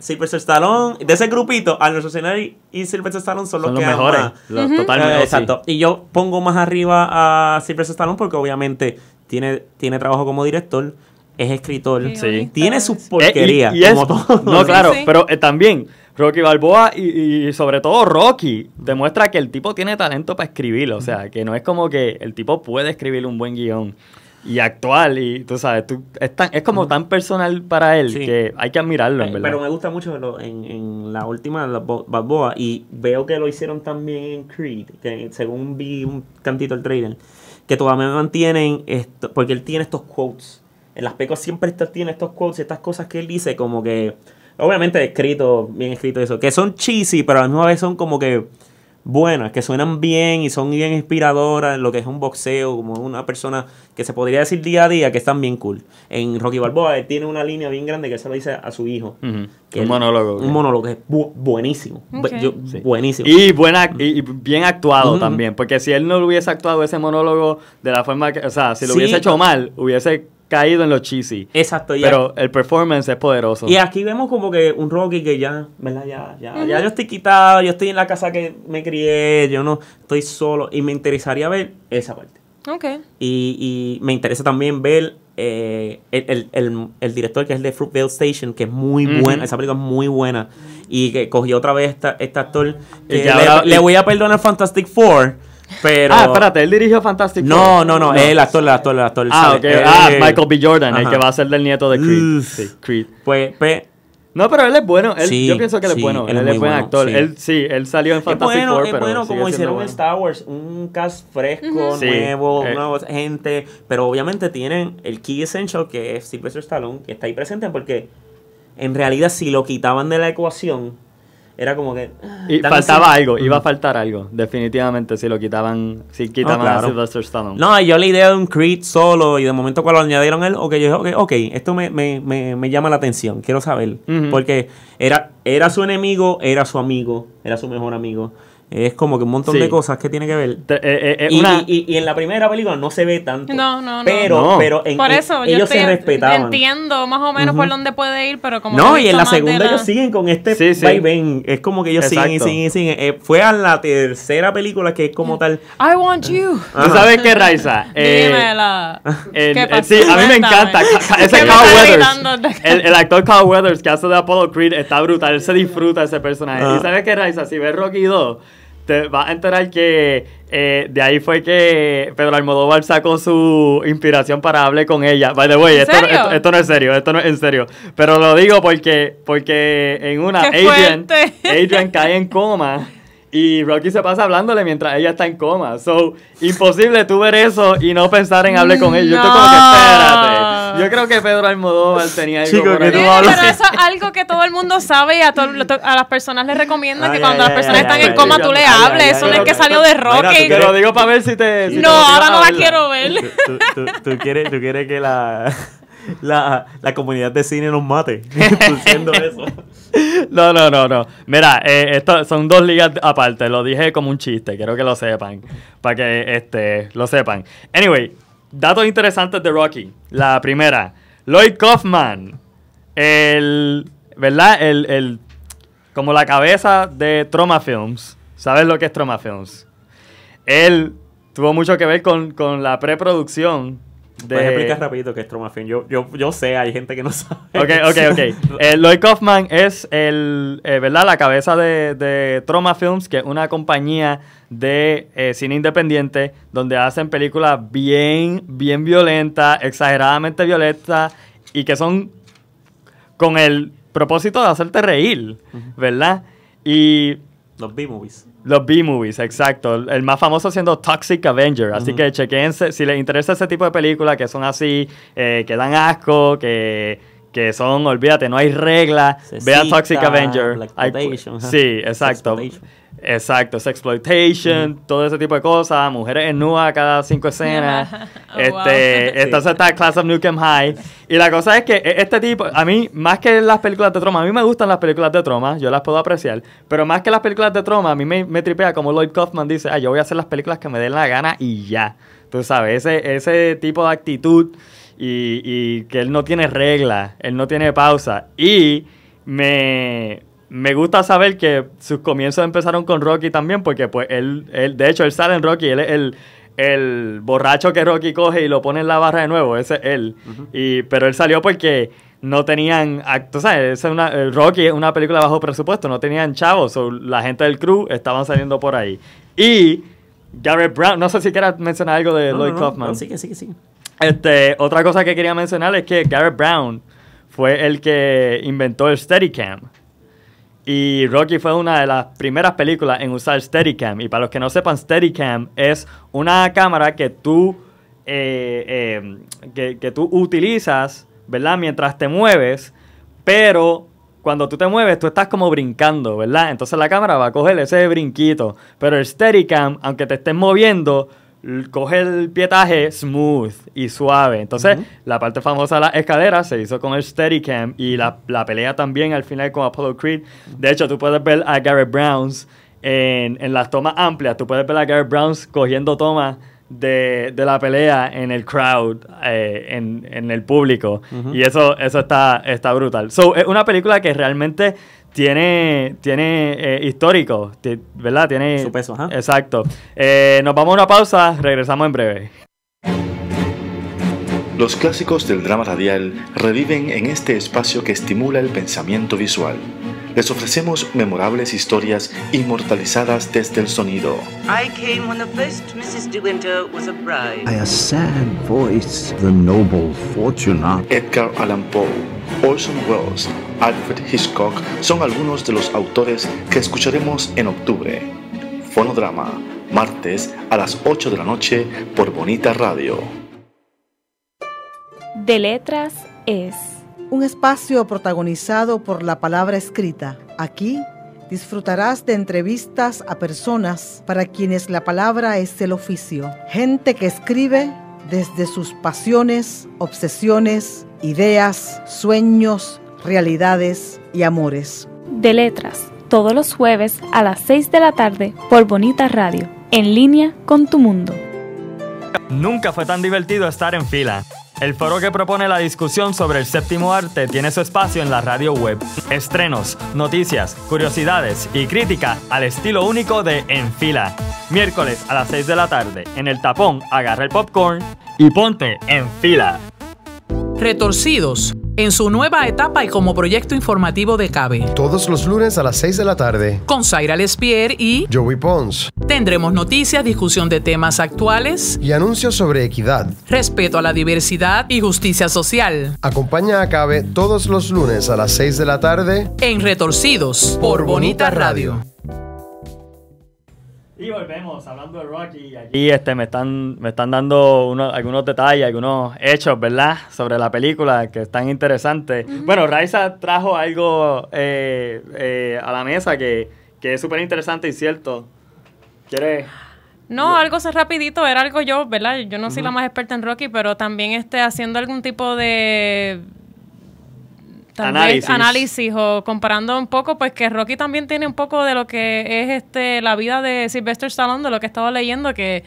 [SPEAKER 4] Cypress Stallone, de ese grupito, Arnold Schwarzenegger y Sylvester Stallone son, los, que mejores. Los, eh, exacto. Y yo pongo más arriba a Sylvester Stallone porque obviamente tiene, tiene trabajo como director, es escritor,
[SPEAKER 2] tiene sus eh, porquerías. como todo. No, claro, pero eh, también Rocky Balboa y, sobre todo Rocky demuestra que el tipo tiene talento para escribir, o sea, que no es como que el tipo puede escribir un buen guión y actual y tú sabes, tú, es, como tan personal para él que hay que admirarlo, en eh, verdad. Pero me
[SPEAKER 4] gusta mucho en, la última, la Balboa, y veo que lo hicieron también en Creed, que según vi un cantito el trailer, que todavía mantienen esto, porque él tiene estos quotes. En las pecos siempre tiene estos quotes, y estas cosas que él dice como que, obviamente escrito, bien escrito eso, que son cheesy, pero a la misma vez son como que buenas, que suenan bien y son bien inspiradoras en lo que es un boxeo, como una persona que se podría decir día a día que están bien cool. En Rocky Balboa él tiene una línea bien grande que se lo dice a su hijo.
[SPEAKER 2] un monólogo. Un monólogo que es buenísimo. Buenísimo. Y, buena, y, bien actuado también, porque si él no lo hubiese actuado ese monólogo de la forma que, o sea, si lo hubiese hecho mal, hubiese caído en los cheesy. Exacto. pero el performance es poderoso. Y
[SPEAKER 4] aquí vemos como que un Rocky que ya, ¿verdad? Ya, ya, ya yo estoy quitado, yo estoy en la casa que me crié, yo no estoy solo. Y me interesaría ver esa parte. Ok. Y, me interesa también ver eh, el, director que es de Fruitvale Station, que es muy buena, esa película es muy buena. Y que cogió otra vez esta, este actor. Que le, le, voy a perdonar Fantastic Four Ah, espérate,
[SPEAKER 2] él dirigió Fantastic No, no, no, es el actor, el actor, el ah, actor. Ah, ah Michael B. Jordan, el que va a ser del nieto de Creed. Creed. Pues, pues, no, pero él es bueno. yo pienso que él es bueno. Él, es buen actor. Sí. Él salió en Fantastic bueno, Four, es bueno como hicieron en
[SPEAKER 4] Star Wars, un cast fresco, nuevo, eh. nueva gente, pero obviamente tienen el key essential que es Sylvester Stallone que está ahí presente porque en realidad si lo quitaban de la ecuación era como que. Ah,
[SPEAKER 2] faltaba algo, iba a faltar algo, definitivamente, si lo quitaban, si quitaban a Sylvester Stallone.
[SPEAKER 4] No, yo la idea de un Creed solo y de momento cuando lo añadieron él, ok, yo dije, ok, okay esto me, me, me, llama la atención, quiero saber. Porque era, era su enemigo, era su amigo, era su mejor amigo. Es como que un montón de cosas que tiene que ver. Eh, eh, eh, y, en la primera película no se ve tanto. No, no, no. Pero, pero en, e, ellos se respetaban.
[SPEAKER 3] Entiendo más o menos por dónde puede ir, pero como. No, y en la segunda ellos
[SPEAKER 4] siguen con este sí, sí. Es como que ellos siguen y siguen y siguen. fue a la tercera película que es como mm. tal.
[SPEAKER 3] I want you. ¿Tú sabes qué, Raiza? Dímela.
[SPEAKER 4] ¿Qué sí, a mí me encanta. Ese Carl
[SPEAKER 2] El, actor Carl Weathers que hace de Apollo Creed está brutal. Él se disfruta ese personaje. Ah. ¿Y sabes qué, Raiza? Si ves Rocky 2 te vas a enterar que eh, de ahí fue que Pedro Almodóvar sacó su inspiración para hablar con ella. By the way, esto, no es serio, esto no es en serio. Pero lo digo porque, porque en una Adrian, Adrian cae en coma. Y Rocky se pasa hablándole mientras ella está en coma. So, imposible tú ver eso y no pensar en hablar con ella. Yo estoy como que espérate. Yo creo que Pedro Almodóvar tenía algo Chico, que no Pero eso
[SPEAKER 3] es algo que todo el mundo sabe y a, a las personas les recomiendo que cuando las personas están en coma tú le hables. Eso no es que salió de rock Te lo digo
[SPEAKER 2] para ver si te...
[SPEAKER 3] no, ahora no la quiero ver.
[SPEAKER 4] Tú quieres que la... La, la, comunidad de
[SPEAKER 2] cine nos mate
[SPEAKER 4] eso.
[SPEAKER 2] No, no, no, no. Mira, eh, son dos ligas aparte. Lo dije como un chiste, quiero que lo sepan. Para que este, lo sepan. Anyway, Datos interesantes de Rocky. La primera, Lloyd Kaufman, el, ¿verdad? El, como la cabeza de Troma Films. ¿Sabes lo que es Troma Films? Él tuvo mucho que ver con, con la preproducción explicar rapidito qué es Troma Yo, yo, yo sé, hay gente que no sabe.
[SPEAKER 4] Ok, ok, ok.
[SPEAKER 2] Eh, Lloyd Kaufman es el, eh, ¿verdad? la cabeza de, de Troma Films, que es una compañía de eh, cine independiente donde hacen películas bien, bien violentas, exageradamente violentas y que son con el propósito de hacerte reír, ¿verdad? Y... Los B-movies. Los B-movies, exacto. El más famoso siendo Toxic Avenger. Así que chequense, si les interesa ese tipo de películas que son así, eh, que dan asco, que, que son, olvídate, no hay reglas, vean Toxic Avenger. sí, exacto. Exacto, sexploitation, exploitation, todo ese tipo de cosas, mujeres en nua cada cinco escenas. Oh, este, esta Entonces está Class of Nukem High. Y la cosa es que e, este tipo, a mí, más que las películas de troma, a mí me gustan las películas de troma, yo las puedo apreciar, pero más que las películas de troma, a mí me, tripea como Lloyd Kaufman dice, ah, yo voy a hacer las películas que me den la gana y ya. Tú sabes, ese, tipo de actitud y, y que él no tiene reglas, él no tiene pausa. Y me, me gusta saber que sus comienzos empezaron con Rocky también, porque pues él, él de hecho, él sale en Rocky, él es el, el, borracho que Rocky coge y lo pone en la barra de nuevo, ese es él. y, pero él salió porque no tenían, tú sabes, es una, Rocky es una película bajo presupuesto, no tenían chavos, la gente del crew estaban saliendo por ahí. Y Garrett Brown, no sé si quieras mencionar algo de Lloyd Kaufman. sí, sí, sí. Este, otra cosa que quería mencionar es que Garrett Brown fue el que inventó el Steadicam. Y Rocky fue una de las primeras películas en usar Steadicam. Y para los que no sepan, Steadicam es una cámara que tú, eh, eh, que, tú utilizas, ¿verdad? Mientras te mueves, pero cuando tú te mueves, tú estás como brincando, ¿verdad? Entonces la cámara va a coger ese brinquito. Pero el Steadicam, aunque te estés moviendo, coge el pietaje smooth y suave. Entonces, la parte famosa de la escalera se hizo con el Steadicam y la, pelea también al final con Apollo Creed. De hecho, tú puedes ver a Garrett Browns en, en las tomas amplias, tú puedes ver a Garrett Browns cogiendo tomas de, la pelea en el crowd, eh, en, el público. Y eso, eso está, está brutal. So, es una película que realmente tiene, tiene eh, histórico, ¿verdad? Tiene su peso, ajá. Exacto. Eh, nos vamos a una pausa, regresamos en breve.
[SPEAKER 1] Los clásicos del drama radial reviven en este espacio que estimula el pensamiento visual les ofrecemos memorables historias inmortalizadas desde el sonido. I came when the first Mrs. De was a bride. a sad voice, the noble Fortuna. Edgar Allan Poe, Orson Welles, Alfred Hitchcock son algunos de los autores que escucharemos en octubre. Fonodrama, martes a las 8 de la noche por Bonita Radio.
[SPEAKER 3] De letras es un espacio protagonizado por la palabra escrita. Aquí disfrutarás de
[SPEAKER 1] entrevistas a personas para quienes la palabra es el oficio. Gente que escribe desde sus pasiones, obsesiones, ideas, sueños,
[SPEAKER 3] realidades y amores. De letras, todos los jueves a las 6 de la tarde por Bonita Radio, en línea con tu mundo.
[SPEAKER 2] Nunca fue tan divertido estar en fila. El foro que propone la discusión sobre el séptimo arte tiene su espacio en la radio web. Estrenos, noticias, curiosidades y crítica al estilo único de Enfila. Miércoles a las 6 de la tarde, en el tapón, agarra el popcorn y ponte en fila. Retorcidos en su nueva
[SPEAKER 4] etapa y como proyecto informativo de CABE. Todos los lunes a las 6 de la tarde. Con Zaira
[SPEAKER 3] Lespierre y
[SPEAKER 4] Joey Pons.
[SPEAKER 3] Tendremos noticias, discusión de temas actuales
[SPEAKER 4] y anuncios sobre equidad,
[SPEAKER 3] respeto a la diversidad y justicia social. Acompaña a CABE todos
[SPEAKER 2] los lunes a las 6 de la tarde
[SPEAKER 3] en Retorcidos por, Bonita Radio.
[SPEAKER 2] Y volvemos hablando de Rocky. y este, me, están, me están dando algunos detalles, algunos hechos, ¿verdad? Sobre la película que están interesantes. Bueno, Raiza trajo algo eh, eh, a la mesa que, es súper interesante y cierto. ¿Quieres.?
[SPEAKER 3] No, algo así rapidito, era algo yo, ¿verdad? Yo no soy la más experta en Rocky, pero también este, haciendo algún tipo de, análisis. o comparando un poco, pues que Rocky también tiene un poco de lo que es este la vida de Sylvester Stallone, de lo que estaba leyendo, que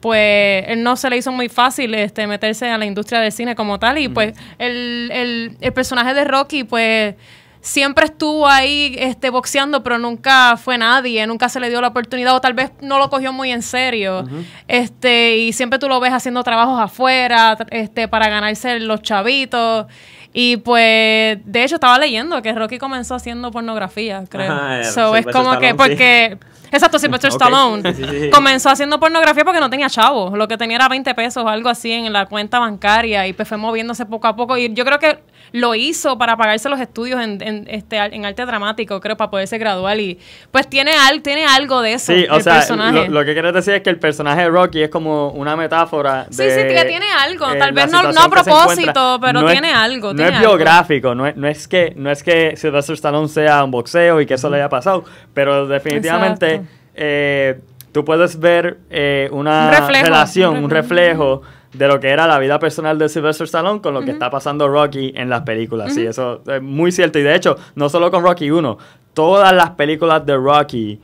[SPEAKER 3] pues él no se le hizo muy fácil este meterse a la industria del cine como tal y pues el, el, el personaje de Rocky pues siempre estuvo ahí este, boxeando, pero nunca fue nadie, nunca se le dio la oportunidad o tal vez no lo cogió muy en serio. este, y siempre tú lo ves haciendo trabajos afuera este, para ganarse los chavitos. Y pues, de hecho, estaba leyendo que Rocky comenzó haciendo pornografía, creo. so, es como que, porque. Exacto, Sylvester Stallone. comenzó haciendo pornografía porque no tenía chavos. Lo que tenía era 20 pesos o algo así en la cuenta bancaria y pues fue moviéndose poco a poco. Y yo creo que lo hizo para pagarse los estudios en, este, en arte dramático, creo, para poderse graduar. Y pues tiene, tiene algo de eso. Sí, o sea, Lo,
[SPEAKER 2] que quiero decir es que el personaje de Rocky es como una metáfora. sí, sí, que tiene algo. Eh, Tal vez no, a propósito, pero tiene algo no es biográfico, no es, que, no es que Sylvester Stallone sea un boxeo y que eso le haya pasado, pero definitivamente eh, tú puedes ver eh, una relación, un reflejo. de lo que era la vida personal de Sylvester Stallone con lo que está pasando Rocky en las películas. Y Sí, eso es muy cierto. Y de hecho, no solo con Rocky 1, todas las películas de Rocky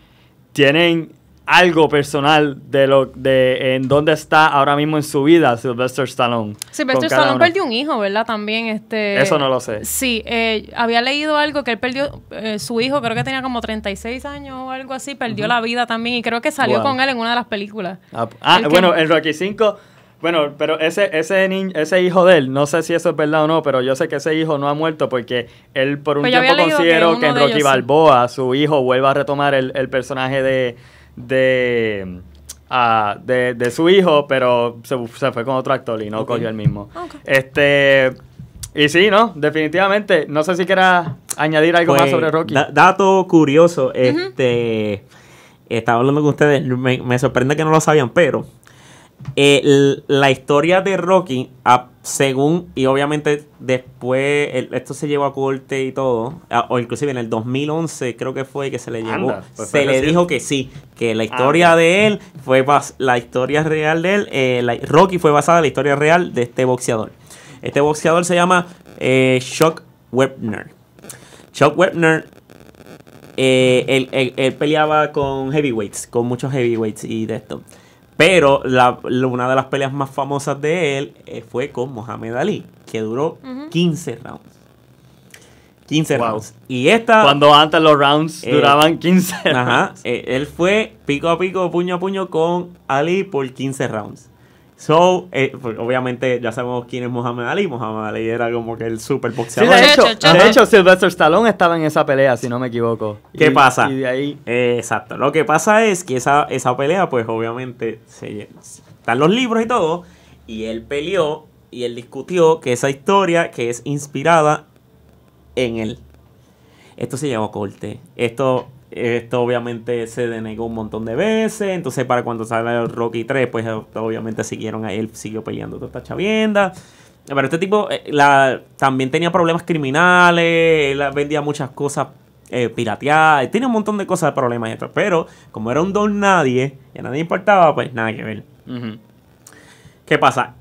[SPEAKER 2] tienen algo personal de lo de en dónde está ahora mismo en su vida Sylvester Stallone. Sylvester Stallone perdió
[SPEAKER 3] un hijo, ¿verdad? También este Eso no lo sé. Sí, eh, había leído algo que él perdió eh, su hijo, creo que tenía como 36 años o algo así, perdió la vida también y creo que salió con él en una de las películas.
[SPEAKER 2] Ah, ah bueno, en Rocky 5 bueno, pero ese ese ese hijo de él, no sé si eso es verdad o no, pero yo sé que ese hijo no ha muerto porque él por un pues tiempo consideró que, en Rocky Balboa su hijo vuelva a retomar el personaje de Ah, de, de, su hijo, pero se, fue con otro actor y no cogió el mismo. Ah, este. Y sí, ¿no? Definitivamente. No sé si quieras añadir algo más pues, sobre Rocky.
[SPEAKER 4] dato curioso. Este. Estaba hablando con ustedes. me sorprende que no lo sabían, pero eh, la historia de Rocky, ah, según, y obviamente después, esto se llevó a corte y todo, ah, o inclusive en el 2011 creo que fue que se le llevó, pues se le dijo que sí, que la ah, historia de él fue la historia real de él, eh, Rocky fue basada en la historia real de este boxeador. Este boxeador se llama eh, Chuck Webner. Chuck Webner eh, él, peleaba con heavyweights, con muchos heavyweights y de esto. Pero la, una de las peleas más famosas de él eh, fue con Mohamed Ali, que duró 15 rounds. 15 rounds. Y esta. Cuando antes los rounds eh, duraban 15 rounds. Ajá. Eh, él fue pico a pico, puño a puño con Ali por 15 rounds. So, eh, pues, obviamente ya sabemos quién es Muhammad Ali. Muhammad Ali era como que el super boxeador. de, hecho,
[SPEAKER 2] Sylvester Stallone estaba en esa pelea, si no me equivoco.
[SPEAKER 4] ¿Qué pasa? exacto. Lo que pasa es que esa, esa pelea, pues obviamente, están los libros y todo. Y él peleó y él discutió que esa historia que es inspirada en él. Esto se llamó corte. Esto esto obviamente se denegó un montón de veces. Entonces, para cuando sale el Rocky 3, pues eh, obviamente siguieron a él, siguió peleando toda esta chavienda. Pero este tipo eh, también tenía problemas criminales, él vendía muchas cosas eh, pirateadas, tiene un montón de cosas de problemas y Pero como era un don nadie, y a nadie importaba, pues nada que ver. ¿Qué pasa?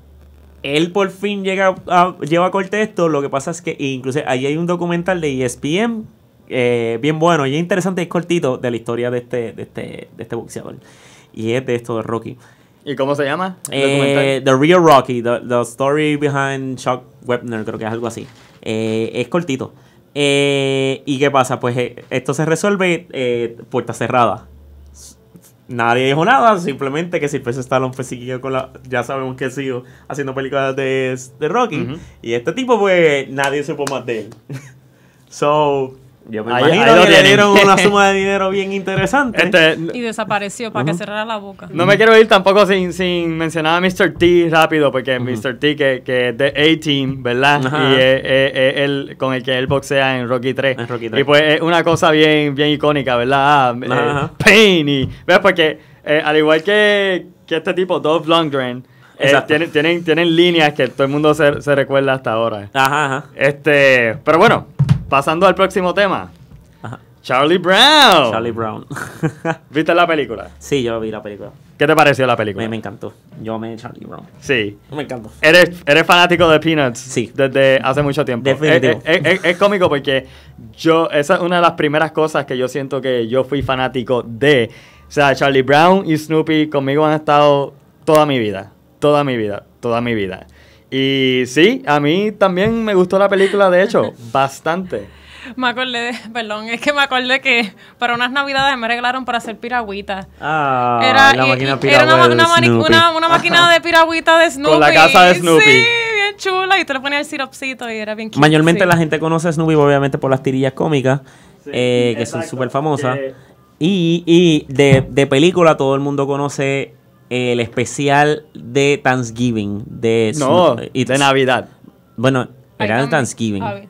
[SPEAKER 4] Él por fin llega lleva a corte esto. Lo que pasa es que incluso ahí hay un documental de ESPN eh, bien bueno y interesante y cortito de la historia de este, de este, de este boxeador. Y es de esto de Rocky.
[SPEAKER 2] ¿Y cómo se llama? Eh,
[SPEAKER 4] the Real Rocky, the, Story Behind Chuck Webner, creo que es algo así. Eh, es cortito. Eh, ¿Y qué pasa? Pues esto se resuelve puerta cerrada. Nadie dijo nada, simplemente que si pues Stallone un pesiquillo con la... Ya sabemos que sido haciendo películas de, de Rocky. Y este tipo, pues, nadie se supo más de él.
[SPEAKER 2] so,
[SPEAKER 4] yo le dieron una suma de dinero
[SPEAKER 2] bien interesante. Este, y desapareció para que cerrara la boca. No me mm. quiero ir tampoco sin, sin mencionar a Mr. T rápido, porque Mr. T, que, es de A-Team, ¿verdad? Y es, el, con el que él boxea en Rocky 3. Y pues es una cosa bien, bien icónica, ¿verdad? Ah, eh, pain y... ¿Ves? Porque eh, al igual que, este tipo, Dolph Lundgren... Eh, tienen, tienen, líneas que todo el mundo se, se recuerda hasta ahora. Este, pero bueno, Pasando al próximo tema. Charlie Brown. Charlie Brown.
[SPEAKER 4] ¿Viste la película? Sí, yo vi la película.
[SPEAKER 2] ¿Qué te pareció la película? Me, encantó. Yo amé Charlie Brown. Sí. Me encantó. Eres, eres fanático de Peanuts. Sí. Desde hace mucho tiempo. Eh, Definitivo. Eh, eh, es, cómico porque yo, esa es una de las primeras cosas que yo siento que yo fui fanático de. O sea, Charlie Brown y Snoopy conmigo han estado toda mi vida. Toda mi vida. Toda mi vida. Y sí, a mí también me gustó la película, de hecho, bastante.
[SPEAKER 3] Me acordé, perdón, es que me acordé que para unas navidades me arreglaron para hacer piragüita.
[SPEAKER 2] Ah,
[SPEAKER 4] era, eh, era una,
[SPEAKER 3] una, máquina de piragüita de Snoopy. Con la casa de Snoopy. Sí, bien chula, y te le ponía el siropcito y era bien chulo. Mayormente la
[SPEAKER 4] gente conoce a Snoopy, obviamente, por las tirillas cómicas, eh, que son súper famosas. Y, y de, de película todo el mundo conoce el especial de Thanksgiving. De no, de Navidad. Bueno, era de Thanksgiving. Eh,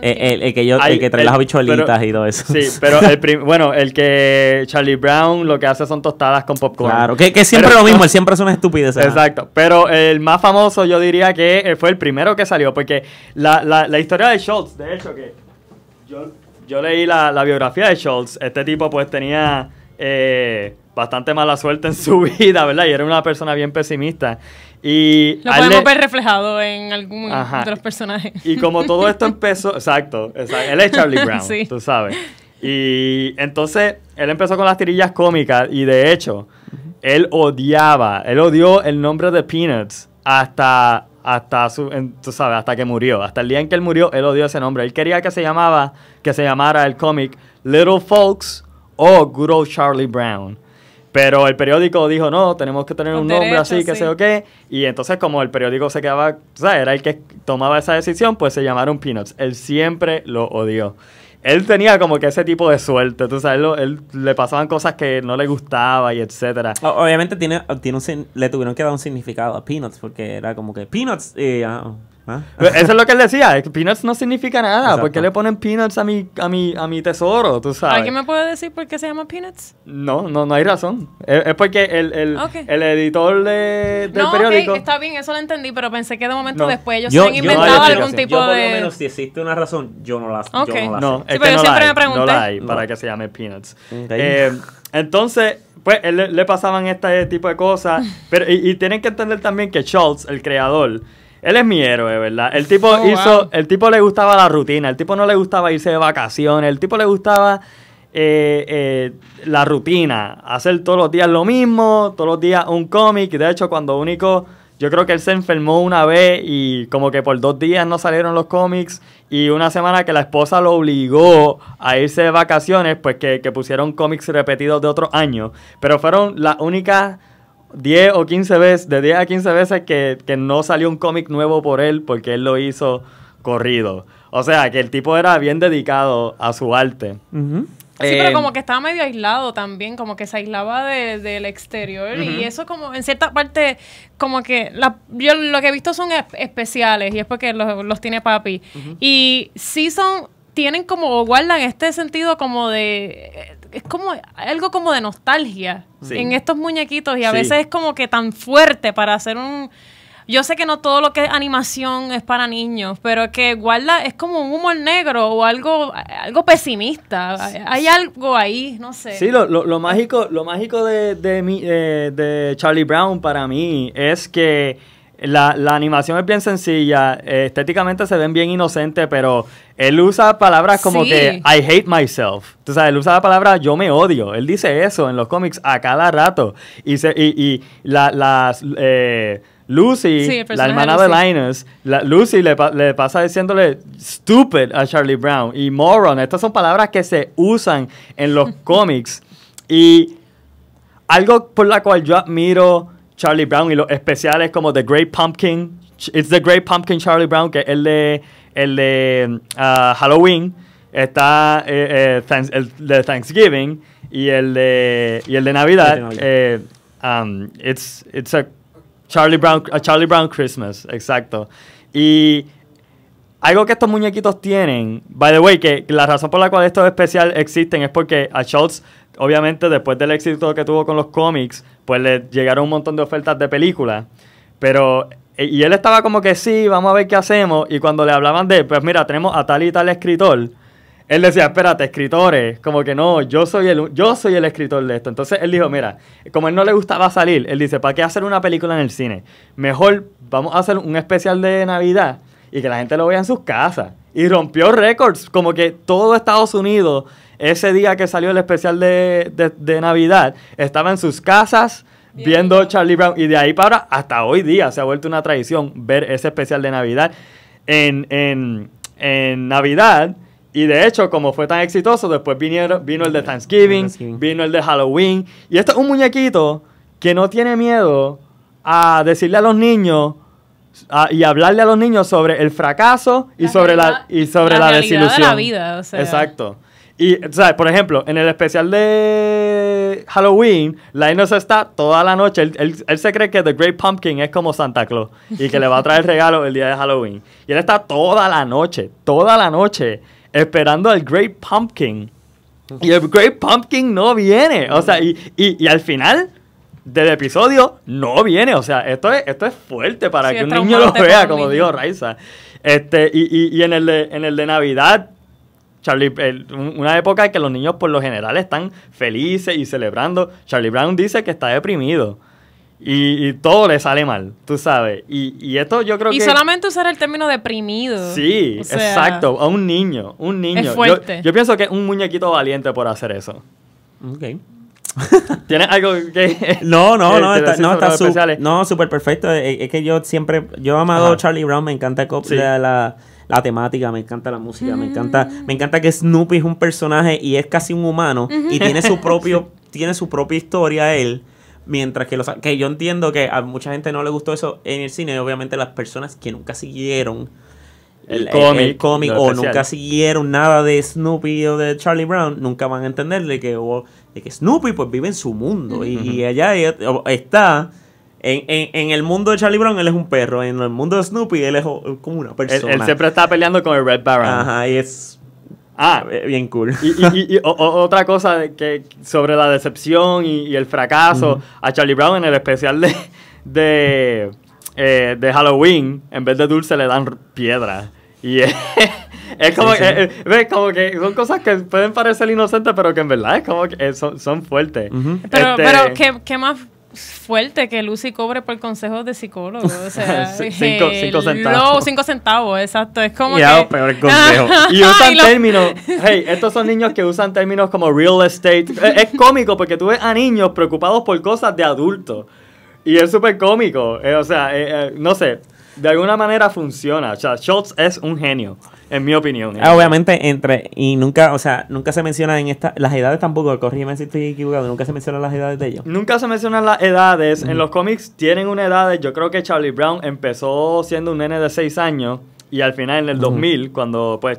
[SPEAKER 4] eh, el, que yo, trae las habichuelitas y todo eso. Sí, pero
[SPEAKER 2] el bueno, el que Charlie Brown lo que hace son tostadas con popcorn. Claro, que, que siempre lo mismo,
[SPEAKER 4] él siempre es una estupidez. Exacto,
[SPEAKER 2] pero el más famoso yo diría que eh, fue el primero que salió, porque la, historia de Schultz, de hecho, que yo, leí la, la biografía de Schultz, este tipo pues tenía... Eh, bastante mala suerte en su vida, ¿verdad? Y era una persona bien pesimista. Y Lo podemos ver
[SPEAKER 3] reflejado en algunos de los personajes.
[SPEAKER 2] Y como todo esto empezó, exacto, exacto él es Charlie Brown, tú sabes. Y entonces él empezó con las tirillas cómicas y de hecho, él odiaba, él odió el nombre de Peanuts hasta hasta su, tú sabes, hasta que murió, hasta el día en que él murió, él odió ese nombre. Él quería que se llamaba, que se llamara el cómic Little Folks o Good Old Charlie Brown. Pero el periódico dijo, no, tenemos que tener un nombre así, que sé o qué. Y entonces como el periódico se quedaba, o sea, era el que tomaba esa decisión, pues se llamaron Peanuts. Él siempre lo odió. Él tenía como que ese tipo de suerte, tú sabes, él, le pasaban cosas que no le gustaba y etcétera. Obviamente tiene, tiene le tuvieron que dar un significado a Peanuts, porque era como que Peanuts... Y, ah, ¿Ah? Eso es lo que él decía, peanuts no significa nada. ¿Por qué le ponen peanuts a mi, a mi, a mi tesoro? ¿Tú sabes? ¿Alguien
[SPEAKER 3] me puede decir por qué se llama peanuts?
[SPEAKER 2] No, no, no hay razón. Es, porque el, el, el editor de, del no, periódico.
[SPEAKER 3] está bien, eso lo entendí, pero pensé que de momento después ellos se han inventado algún tipo yo, por de. Lo menos,
[SPEAKER 4] si existe una razón, yo
[SPEAKER 2] no la,
[SPEAKER 3] no sé. pero yo siempre me pregunté.
[SPEAKER 4] para que
[SPEAKER 2] se llame peanuts. Eh, entonces, pues le pasaban este tipo de cosas. pero, y, y tienen que entender también que Schultz, el creador él es mi héroe, ¿verdad? El tipo oh, hizo, el tipo le gustaba la rutina, el tipo no le gustaba irse de vacaciones, el tipo le gustaba eh, eh, la rutina, hacer todos los días lo mismo, todos los días un cómic. De hecho, cuando único, yo creo que él se enfermó una vez y como que por dos días no salieron los cómics y una semana que la esposa lo obligó a irse de vacaciones, pues que, que pusieron cómics repetidos de otro año. Pero fueron las únicas 10 o 15 veces, de 10 a 15 veces que, no salió un cómic nuevo por él porque él lo hizo corrido. O sea, que el tipo era bien dedicado a su arte. Sí, pero eh, como
[SPEAKER 3] que estaba medio aislado también, como que se aislaba del exterior y eso como en cierta parte, como que yo lo que he visto son especiales y es porque los, tiene papi. Y sí son, tienen como, guardan este sentido como de, eh, es como algo como de nostalgia en estos muñequitos y a veces es como que tan fuerte para hacer un... Yo sé que no todo lo que es animación es para niños, pero que guarda es como un humor negro o algo, algo pesimista. Hay algo ahí, no sé. Sí, lo, lo,
[SPEAKER 2] mágico, lo mágico de, de, de, eh, de Charlie Brown para mí es que la, animación es bien sencilla, eh, estéticamente se ven bien inocentes, pero él usa palabras como que I hate myself. Entonces, él usa la palabra yo me odio. Él dice eso en los cómics a cada rato. Y, y, las... Eh, Lucy, la hermana de, Linus, la, Lucy le, le, pasa diciéndole stupid a Charlie Brown y moron. Estas son palabras que se usan en los cómics. Y algo por la cual yo admiro Charlie Brown y los especiales como The Great Pumpkin, It's the Great Pumpkin Charlie Brown, que es el de, el de uh, Halloween, está eh, eh, el de Thanksgiving y el de, el de Navidad. Eh, um, it's, Charlie Brown, a Charlie Brown Christmas, exacto. Y algo que estos muñequitos tienen, by the way, que la razón por la cual estos especiales existen es porque a Schultz obviamente después del éxito que tuvo con los cómics, pues le llegaron un montón de ofertas de películas. Pero, eh, y él estaba como que sí, vamos a ver qué hacemos. Y cuando le hablaban de, pues mira, tenemos a tal y tal escritor, él decía, espérate, escritores, como que no, yo soy el, yo soy el escritor de esto. Entonces él dijo, mira, como él no le gustaba salir, él dice, ¿para qué hacer una película en el cine? Mejor vamos a hacer un especial de Navidad y que la gente lo vea en sus casas. Y rompió récords, como que todo Estados Unidos ese día que salió el especial de, Navidad, estaba en sus casas viendo Charlie Brown. Y de ahí para ahora, hasta hoy día, se ha vuelto una tradición ver ese especial de Navidad en, en, en Navidad. Y de hecho, como fue tan exitoso, después vinieron, vino el de Thanksgiving, vino el de Halloween. Y este es un muñequito que no tiene miedo a decirle a los niños y hablarle a los niños sobre el fracaso y sobre la y sobre la, la desilusión. De la vida, Exacto. Y, Por ejemplo, en el especial de Halloween, la está toda la noche. Él, se cree que The Great Pumpkin es como Santa Claus y que le va a traer regalo el día de Halloween. Y él está toda la noche, toda la noche, esperando al Great Pumpkin. Y el Great Pumpkin no viene. O sea, y, y, al final del episodio no viene. O sea, esto es, esto es fuerte para que un niño lo vea, como dijo digo Raiza. Este, y, y, y en, el de, en el de Navidad Charlie, una época en que los niños por lo general están felices y celebrando. Charlie Brown dice que está deprimido. Y, todo le sale mal, tú sabes. Y, esto yo creo que... Y solamente
[SPEAKER 3] usar el término deprimido. Sí, exacto.
[SPEAKER 2] A un niño, un niño. Es fuerte. Yo, pienso que es un muñequito valiente por hacer eso. Ok. ¿Tienes algo que.? no, no, no, no, está su, no, super perfecto. Eh, es, que yo
[SPEAKER 4] siempre. Yo he amado Charlie Brown, me encanta sí. la la temática, me encanta la música, me encanta, me encanta que Snoopy es un personaje y es casi un humano y tiene su propio, tiene su propia historia él. Mientras que los que yo entiendo que a mucha gente no le gustó eso en el cine, y obviamente las personas que nunca siguieron el, cómic, o nunca siguieron nada de Snoopy o de Charlie Brown, nunca van a entenderle que, de que Snoopy pues vive en su mundo y, y, allá está en, en, el mundo de Charlie Brown, él es un perro. En el mundo de Snoopy, él es como una persona. Él, siempre
[SPEAKER 2] está peleando con el Red Baron. Ajá, y es. Ah, eh, bien cool. Y, otra cosa que sobre la decepción y, el fracaso a Charlie Brown en el especial de, eh, de, Halloween, en vez de dulce le dan piedra. Y es, como, eh, como que son cosas que pueden parecer inocentes, pero que en verdad es como que son, fuertes.
[SPEAKER 3] Este pero, ¿qué, ¿qué más fuerte que Lucy cobre por consejo de psicólogo. O sea, cinco, centavos. No, centavos, exacto. Es como. Y que... consejo. y usan términos.
[SPEAKER 2] Hey, estos son niños que usan términos como real estate. es, cómico porque tú ves a niños preocupados por cosas de adultos. Y es súper cómico. Eh, o sea, eh, eh, no sé de alguna manera funciona. O sea, Schultz es un genio, en mi opinión. Ah, obviamente,
[SPEAKER 4] entre. Y nunca, o sea, nunca se menciona en esta. Las edades tampoco, corrígeme si estoy equivocado. Nunca se mencionan las edades de ellos.
[SPEAKER 2] Nunca se mencionan las edades. En los cómics tienen una edad. Yo creo que Charlie Brown empezó siendo un nene de 6 años. Y al final, en el 2000, cuando pues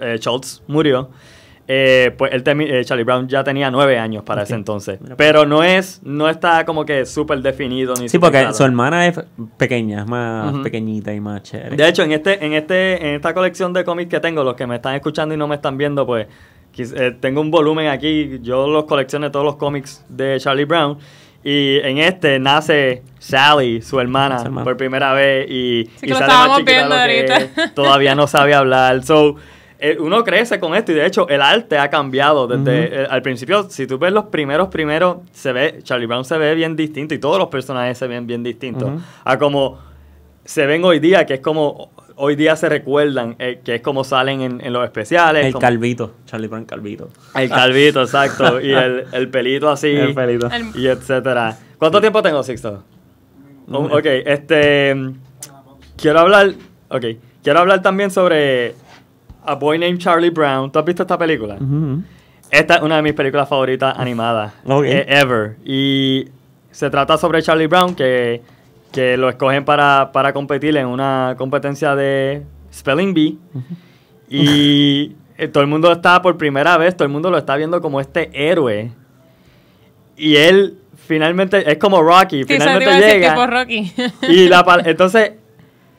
[SPEAKER 2] eh, Schultz murió eh, pues eh, Charlie Brown ya tenía nueve años para ese entonces. Pues. Pero no es, no está como que súper definido ni Sí, porque su
[SPEAKER 4] hermana es pequeña, es más pequeñita y más chévere. De hecho, en
[SPEAKER 2] este, en este, en esta colección de cómics que tengo, los que me están escuchando y no me están viendo, pues eh, tengo un volumen aquí. Yo los coleccioné todos los cómics de Charlie Brown. Y en este nace Sally, su hermana, por primera vez. Y, sí, todavía no sabe hablar. So, eh, uno crece con esto y de hecho el arte ha cambiado desde al principio. Si tú ves los primeros primeros, se ve, Charlie Brown se ve bien distinto y todos los personajes se ven bien distintos a como se ven hoy día, que es como hoy día se recuerdan, eh, que es como salen en, los especiales. El
[SPEAKER 4] calvito, Charlie Brown calvito. El calvito,
[SPEAKER 2] exacto. Y el, pelito así. El pelito. Y etcétera. ¿Cuánto tiempo tengo, Sixto? Ok, este... Mm, quiero hablar... Ok. Quiero hablar también sobre a Boy Named Charlie Brown. ¿Tú has visto esta película? Esta es una de mis películas favoritas animadas. Eh, ever. Y se trata sobre Charlie Brown, que, lo escogen para, competir en una competencia de Spelling Bee. Y eh, todo el mundo está por primera vez, todo el mundo lo está viendo como este héroe. Y él finalmente es como Rocky, finalmente llega. y la, entonces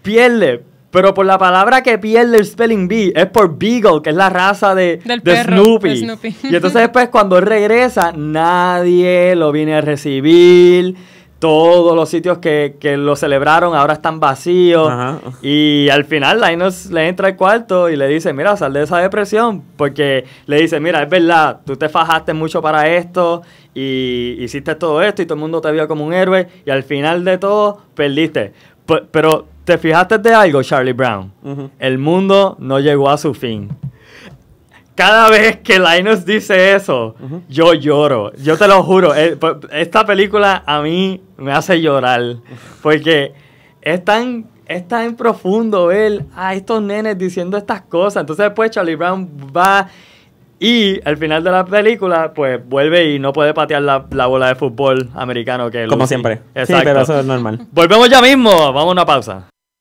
[SPEAKER 2] pierde, pero por la palabra que pierde el spelling bee es por Beagle, que es la raza de, Snoopy. Y entonces después cuando él regresa, nadie lo viene a recibir. Todos los sitios que, lo celebraron ahora están vacíos. Y al final Linus le entra al cuarto y le dice, mira, sal de esa depresión. Porque le dice, mira, es verdad, tú te fajaste mucho para esto y hiciste todo esto y todo el mundo te vio como un héroe. Y al final de todo, perdiste. pero ¿Te fijaste de algo, Charlie Brown? El mundo no llegó a su fin. Cada vez que Linus dice eso, yo lloro. Yo te lo juro. Eh, esta película a mí me hace llorar. Porque es tan, es tan profundo ver a estos nenes diciendo estas cosas. Entonces después Charlie Brown va y al final de la película, pues vuelve y no puede patear la, la bola de fútbol americano que Como siempre. Exacto. Sí, pero eso es normal. Volvemos ya mismo. Vamos a una pausa.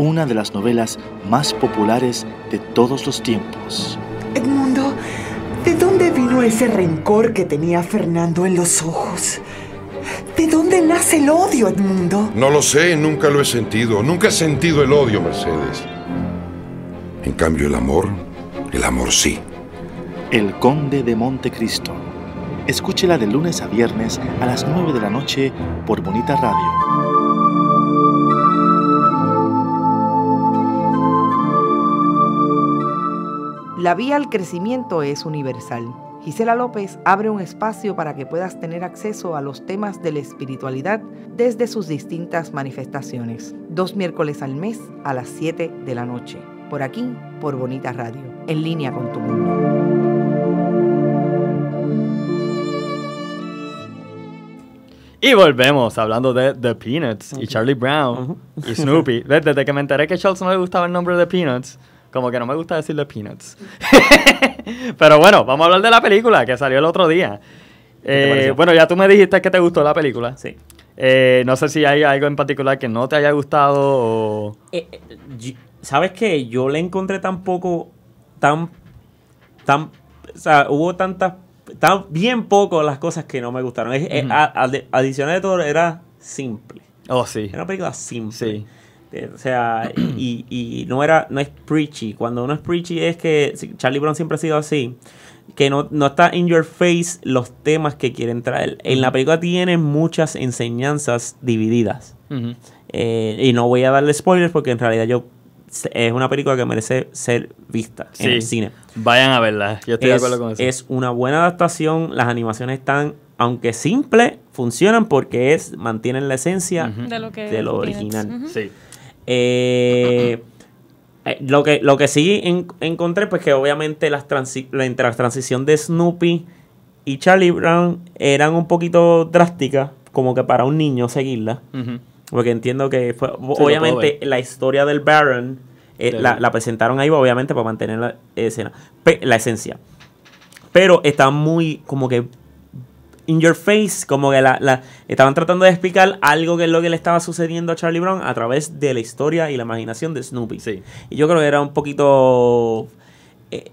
[SPEAKER 1] una de las novelas más populares de todos los tiempos. Edmundo,
[SPEAKER 4] ¿de dónde vino ese rencor que tenía Fernando en los ojos?
[SPEAKER 1] ¿De dónde nace el odio, Edmundo?
[SPEAKER 4] No lo sé, nunca lo he sentido. Nunca he sentido el odio, Mercedes. En cambio, el amor, el amor sí.
[SPEAKER 1] El Conde de Montecristo. Escúchela de lunes a viernes a las 9 de la noche por Bonita Radio. La vía al crecimiento es universal. Gisela López abre un espacio para que puedas tener acceso a los temas de la espiritualidad desde sus distintas manifestaciones, dos miércoles al mes a las 7 de la noche, por aquí, por Bonita Radio, en línea con tu mundo.
[SPEAKER 2] Y volvemos hablando de The Peanuts y Charlie Brown y Snoopy. Desde que me enteré que Charles no le gustaba el nombre de Peanuts, como que no me gusta decirle peanuts. Pero bueno, vamos a hablar de la película que salió el otro día. Eh, bueno, ya tú me dijiste que te gustó la película. Sí. Eh, no sé si hay algo en particular que no te haya gustado o... Eh, ¿Sabes qué? Yo le encontré tan poco, tan, tan,
[SPEAKER 4] o sea, hubo tantas, tan bien poco las cosas que no me gustaron. de todo, era simple. Oh, sí. Era una película simple. Sí. Este, o sea, y, no era, no es preachy. Cuando uno es preachy es que Charlie Brown siempre ha sido así. Que no, está en your face los temas que quieren traer. En la película tiene muchas enseñanzas divididas. Eh, y no voy a darle spoilers porque en realidad yo es una película que merece ser vista en el cine.
[SPEAKER 2] Vayan a verla, yo
[SPEAKER 4] estoy de acuerdo con eso. Es una buena adaptación, las animaciones están, aunque simple, funcionan porque es, mantienen la esencia de lo, original. Sí. Eh, eh, lo, que, lo que sí encontré, pues que obviamente las la, transición de Snoopy y Charlie Brown eran un poquito drásticas, como que para un niño seguirla. Porque entiendo que fue, obviamente la historia del Baron eh, la, la, presentaron ahí, obviamente, para mantener la escena, la esencia. Pero está muy como que in your face, como que la, la, estaban tratando de explicar algo que es lo que le estaba sucediendo a Charlie Brown a través de la historia y la imaginación de Snoopy. Sí. Y yo creo que era un poquito... Eh,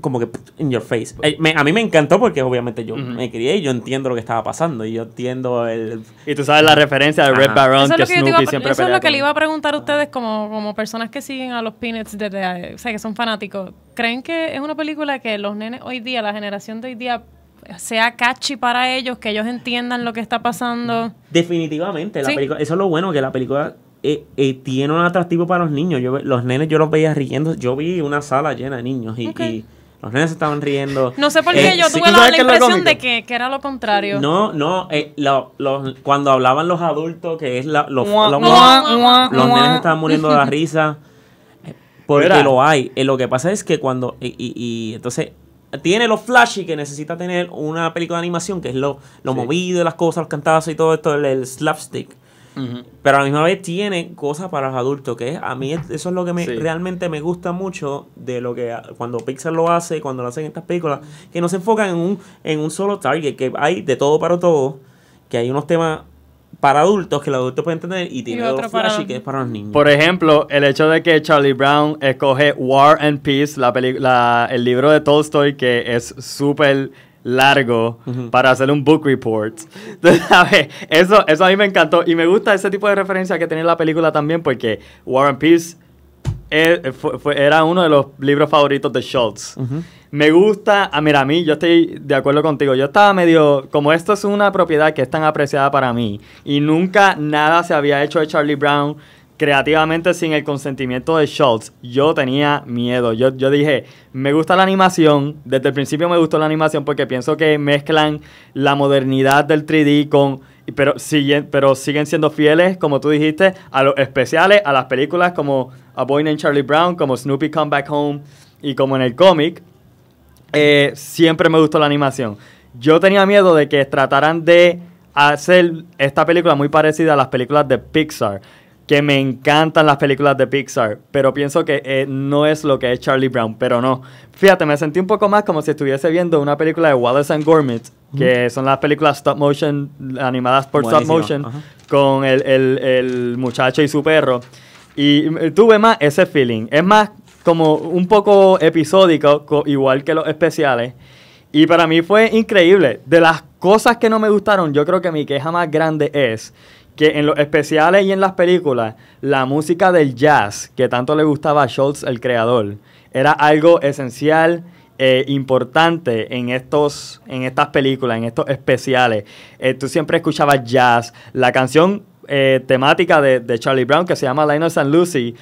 [SPEAKER 4] como que in your face. Eh, a mí me encantó porque obviamente yo me crié y yo entiendo lo que estaba pasando y yo entiendo
[SPEAKER 2] el... Y tú sabes la referencia de Red
[SPEAKER 4] Baron que, Snoopy siempre siempre Eso es lo que
[SPEAKER 3] le iba a preguntar a ustedes como, como personas que siguen a los Peanuts desde... Eh, o sea, que son fanáticos. ¿Creen que es una película que los nenes hoy día, la generación de hoy día sea catchy para ellos, que ellos entiendan lo que está pasando.
[SPEAKER 4] Definitivamente, eso es lo bueno, que la película eh, eh, tiene un atractivo para los niños. Yo, los nenes yo los veía riendo, yo vi una sala llena de niños y, los nenes estaban riendo. No sé por qué, eh, yo tuve la, impresión de
[SPEAKER 3] que, era lo contrario. No,
[SPEAKER 4] no, cuando hablaban los adultos, que es la, los, los, nenes estaban muriendo de la risa, porque lo hay. lo que pasa es que cuando, y entonces tiene los flashy que necesita tener una película de animación, que es lo, lo movido, las cosas, los cantazos y todo esto, el, slapstick. Pero a la misma vez tiene cosas para los adultos, que a mí eso es lo que me, realmente me gusta mucho de lo que cuando Pixar lo hace, cuando lo hacen estas películas, que no se enfocan en un, en un solo target, que hay de todo para todo, que hay unos temas para adultos que los adultos pueden entender y tiene otro que es para los niños. Por
[SPEAKER 2] ejemplo, el hecho de que Charlie Brown escoge War and Peace, la, la el libro de Tolstoy que es súper largo para hacer un book report. eso, eso a mí me encantó y me gusta ese tipo de referencia que tiene la película también porque War and Peace eh, era uno de los libros favoritos de Schultz. Me gusta, a ah, mira, a mí yo estoy de acuerdo contigo. Yo estaba medio, como esto es una propiedad que es tan apreciada para mí y nunca nada se había hecho de Charlie Brown creativamente sin el consentimiento de Schultz, yo tenía miedo. Yo, yo dije, me gusta la animación, desde el principio me gustó la animación porque pienso que mezclan la modernidad del 3D con... Pero siguen, pero siguen siendo fieles, como tú dijiste, a los especiales, a las películas como A Boy Named Charlie Brown, como Snoopy Come Back Home y como en el cómic. Eh, siempre me gustó la animación. Yo tenía miedo de que trataran de hacer esta película muy parecida a las películas de Pixar, que me encantan las películas de Pixar, pero pienso que eh, no es lo que es Charlie Brown, pero no. Fíjate, me sentí un poco más como si estuviese viendo una película de Wallace and Gormit, que mm. son las películas stop motion, animadas por stop motion, con el, el muchacho y su perro. Y eh, tuve más ese feeling. Es más, como un poco episódico, igual que los especiales. Y para mí fue increíble. De las cosas que no me gustaron, yo creo que mi queja más grande es que en los especiales y en las películas, la música del jazz, que tanto le gustaba a Schultz, el creador, era algo esencial e importante en, estos, en estas películas, en estos especiales. Eh, tú siempre escuchabas jazz. La canción temática de, Charlie Brown que se llama Line of St. Lucy.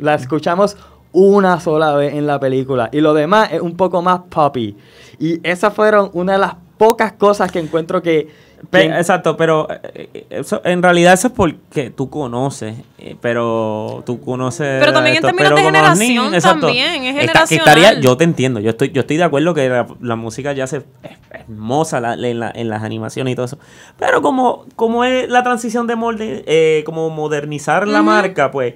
[SPEAKER 2] La escuchamos una sola vez en la película y lo demás es un poco más poppy. Y esas fueron una de las pocas cosas que encuentro que exacto, pero eh, eh,
[SPEAKER 4] en realidad eso es porque tú conoces, eh, pero tú conoces. Pero también en términos de generación también, es generacional. yo te entiendo, yo estoy, yo estoy de acuerdo que la, música ya se es hermosa en, las animaciones y todo eso. Pero como, como es la transición de molde, como modernizar la marca, pues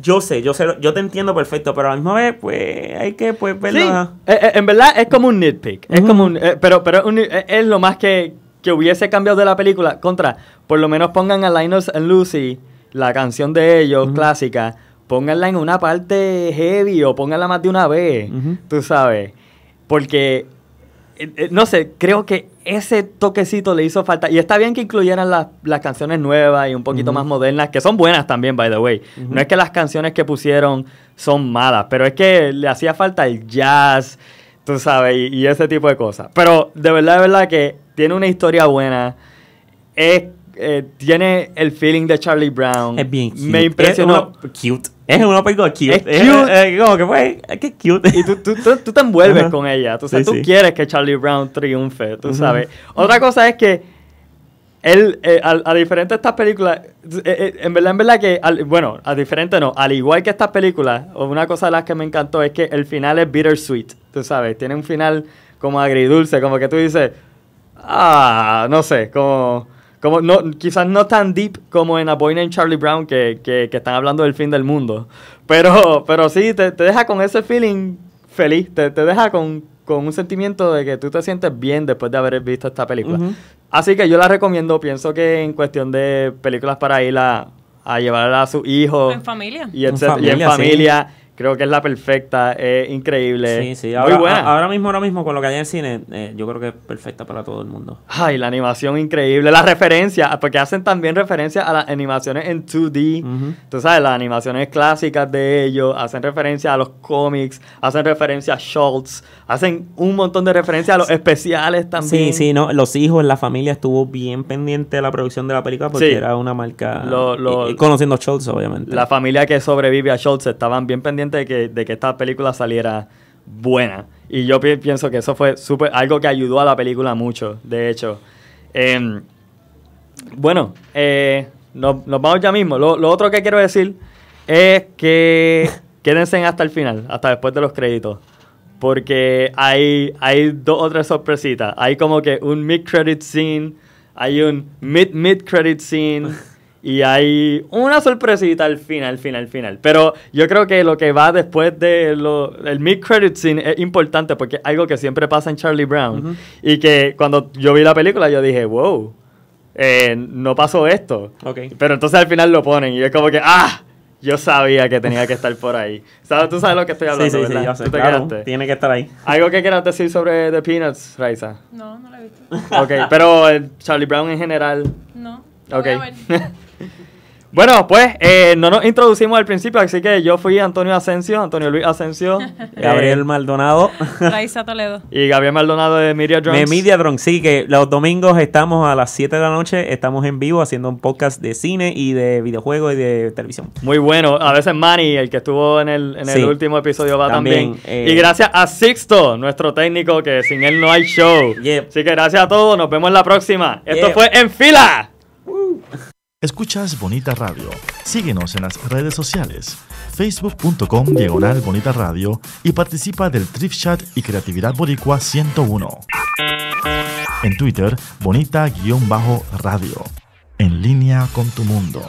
[SPEAKER 4] yo sé, yo sé, yo te entiendo
[SPEAKER 2] perfecto, pero a la misma vez, pues, hay que pues en verdad es como un nitpick. Es como un. pero pero es lo más que, que hubiese cambiado de la película, contra, por lo menos pongan a Linus and Lucy, la canción de ellos, clásica, pónganla en una parte heavy o pónganla más de una vez, tú sabes. Porque, eh, eh, no sé, creo que ese toquecito le hizo falta. Y está bien que incluyeran las, canciones nuevas y un poquito más modernas, que son buenas también, by the way. No es que las canciones que pusieron son malas, pero es que le hacía falta el jazz, tú sabes, y, ese tipo de cosas. Pero de verdad, de verdad que tiene una historia buena. Es, eh, tiene el feeling de Charlie Brown. Es bien cute. Me impresionó. cute. Es una película cute. Es cute. Es, como que fue, pues, qué cute. Y tú, tú, tú, te envuelves con ella. Tú, sabes, tú quieres que Charlie Brown triunfe, tú sabes. Otra cosa es que él, eh, a, diferente de estas películas, eh, en verdad, en verdad que, bueno, a diferente no, al igual que estas películas, una cosa de las que me encantó es que el final es bittersweet tú sabes, tiene un final como agridulce, como que tú dices, ah, no sé, como, como no, quizás no tan deep como en A Boy Named Charlie Brown, que, están hablando del fin del mundo, pero, pero sí, te, deja con ese feeling feliz, te, deja con, un sentimiento de que tú te sientes bien después de haber visto esta película. Así que yo la recomiendo, pienso que en cuestión de películas para ir a, a llevarla a su hijo. En
[SPEAKER 1] familia. Y, en
[SPEAKER 2] familia, creo que es la perfecta, es increíble. Sí, sí, ahora, muy buena. ahora
[SPEAKER 4] mismo, ahora mismo, con lo que hay en el cine, eh, yo creo que es perfecta para todo el mundo.
[SPEAKER 2] Ay, la animación increíble, la referencia ah, porque hacen también referencia a las animaciones en 2D, tú sabes, las animaciones clásicas de ellos, hacen referencia a los cómics, hacen referencia a Schultz, hacen un montón de referencia a los especiales también. Sí, sí,
[SPEAKER 4] no, los hijos, la familia estuvo bien pendiente de la producción de la película porque era una
[SPEAKER 2] marca, conociendo
[SPEAKER 4] Schultz, obviamente. La
[SPEAKER 2] familia que sobrevive a Schultz estaban bien pendientes de que, esta película saliera buena. Y yo pienso que eso fue super, algo que ayudó a la película mucho, de hecho. Em, bueno, eh, nos, vamos ya mismo. Lo, otro que quiero decir es que quédense hasta el final, hasta después de los créditos. Porque hay, hay dos o sorpresitas. Hay como que un mid-credit scene, hay un mid-mid-credit scene. Y hay una sorpresita al final, al final, final. Pero yo creo que lo que va después de lo, el mid-credit scene es importante porque es algo que siempre pasa en Charlie Brown. Y que cuando yo vi la película yo dije, wow, eh, no pasó esto. Okay. Pero entonces al final lo ponen y es como que, ah, yo sabía que tenía que estar por ahí. ¿Sabes?
[SPEAKER 4] Tú sabes lo que estoy hablando,
[SPEAKER 2] Tiene que estar ahí. ¿Algo que quieras decir sobre The Peanuts, Raisa?
[SPEAKER 4] No, no la he visto.
[SPEAKER 2] Ok, pero eh, Charlie Brown en general. No. Ok. Bueno, pues eh, no nos introducimos al principio, así que yo fui Antonio Asensio, Antonio Luis Asensio, eh, Gabriel Maldonado.
[SPEAKER 3] Raiza Toledo.
[SPEAKER 2] Y Gabriel Maldonado de Media
[SPEAKER 4] Drone. De Media Drone, sí, que los domingos estamos a las 7 de la noche, estamos en vivo haciendo un podcast de cine y de videojuegos y de televisión.
[SPEAKER 2] Muy bueno, a veces Manny, el que estuvo en el, último episodio, va también. Eh. y gracias a Sixto, nuestro técnico, que sin él no hay show. Así que gracias a todos, nos vemos la próxima. Esto fue En Fila.
[SPEAKER 1] Escuchas Bonita Radio. Síguenos en las redes sociales, facebook.com diagonal Bonita Radio y participa del Trip Chat y Creatividad Boricua 101. En Twitter, bonita-radio. En línea con tu mundo.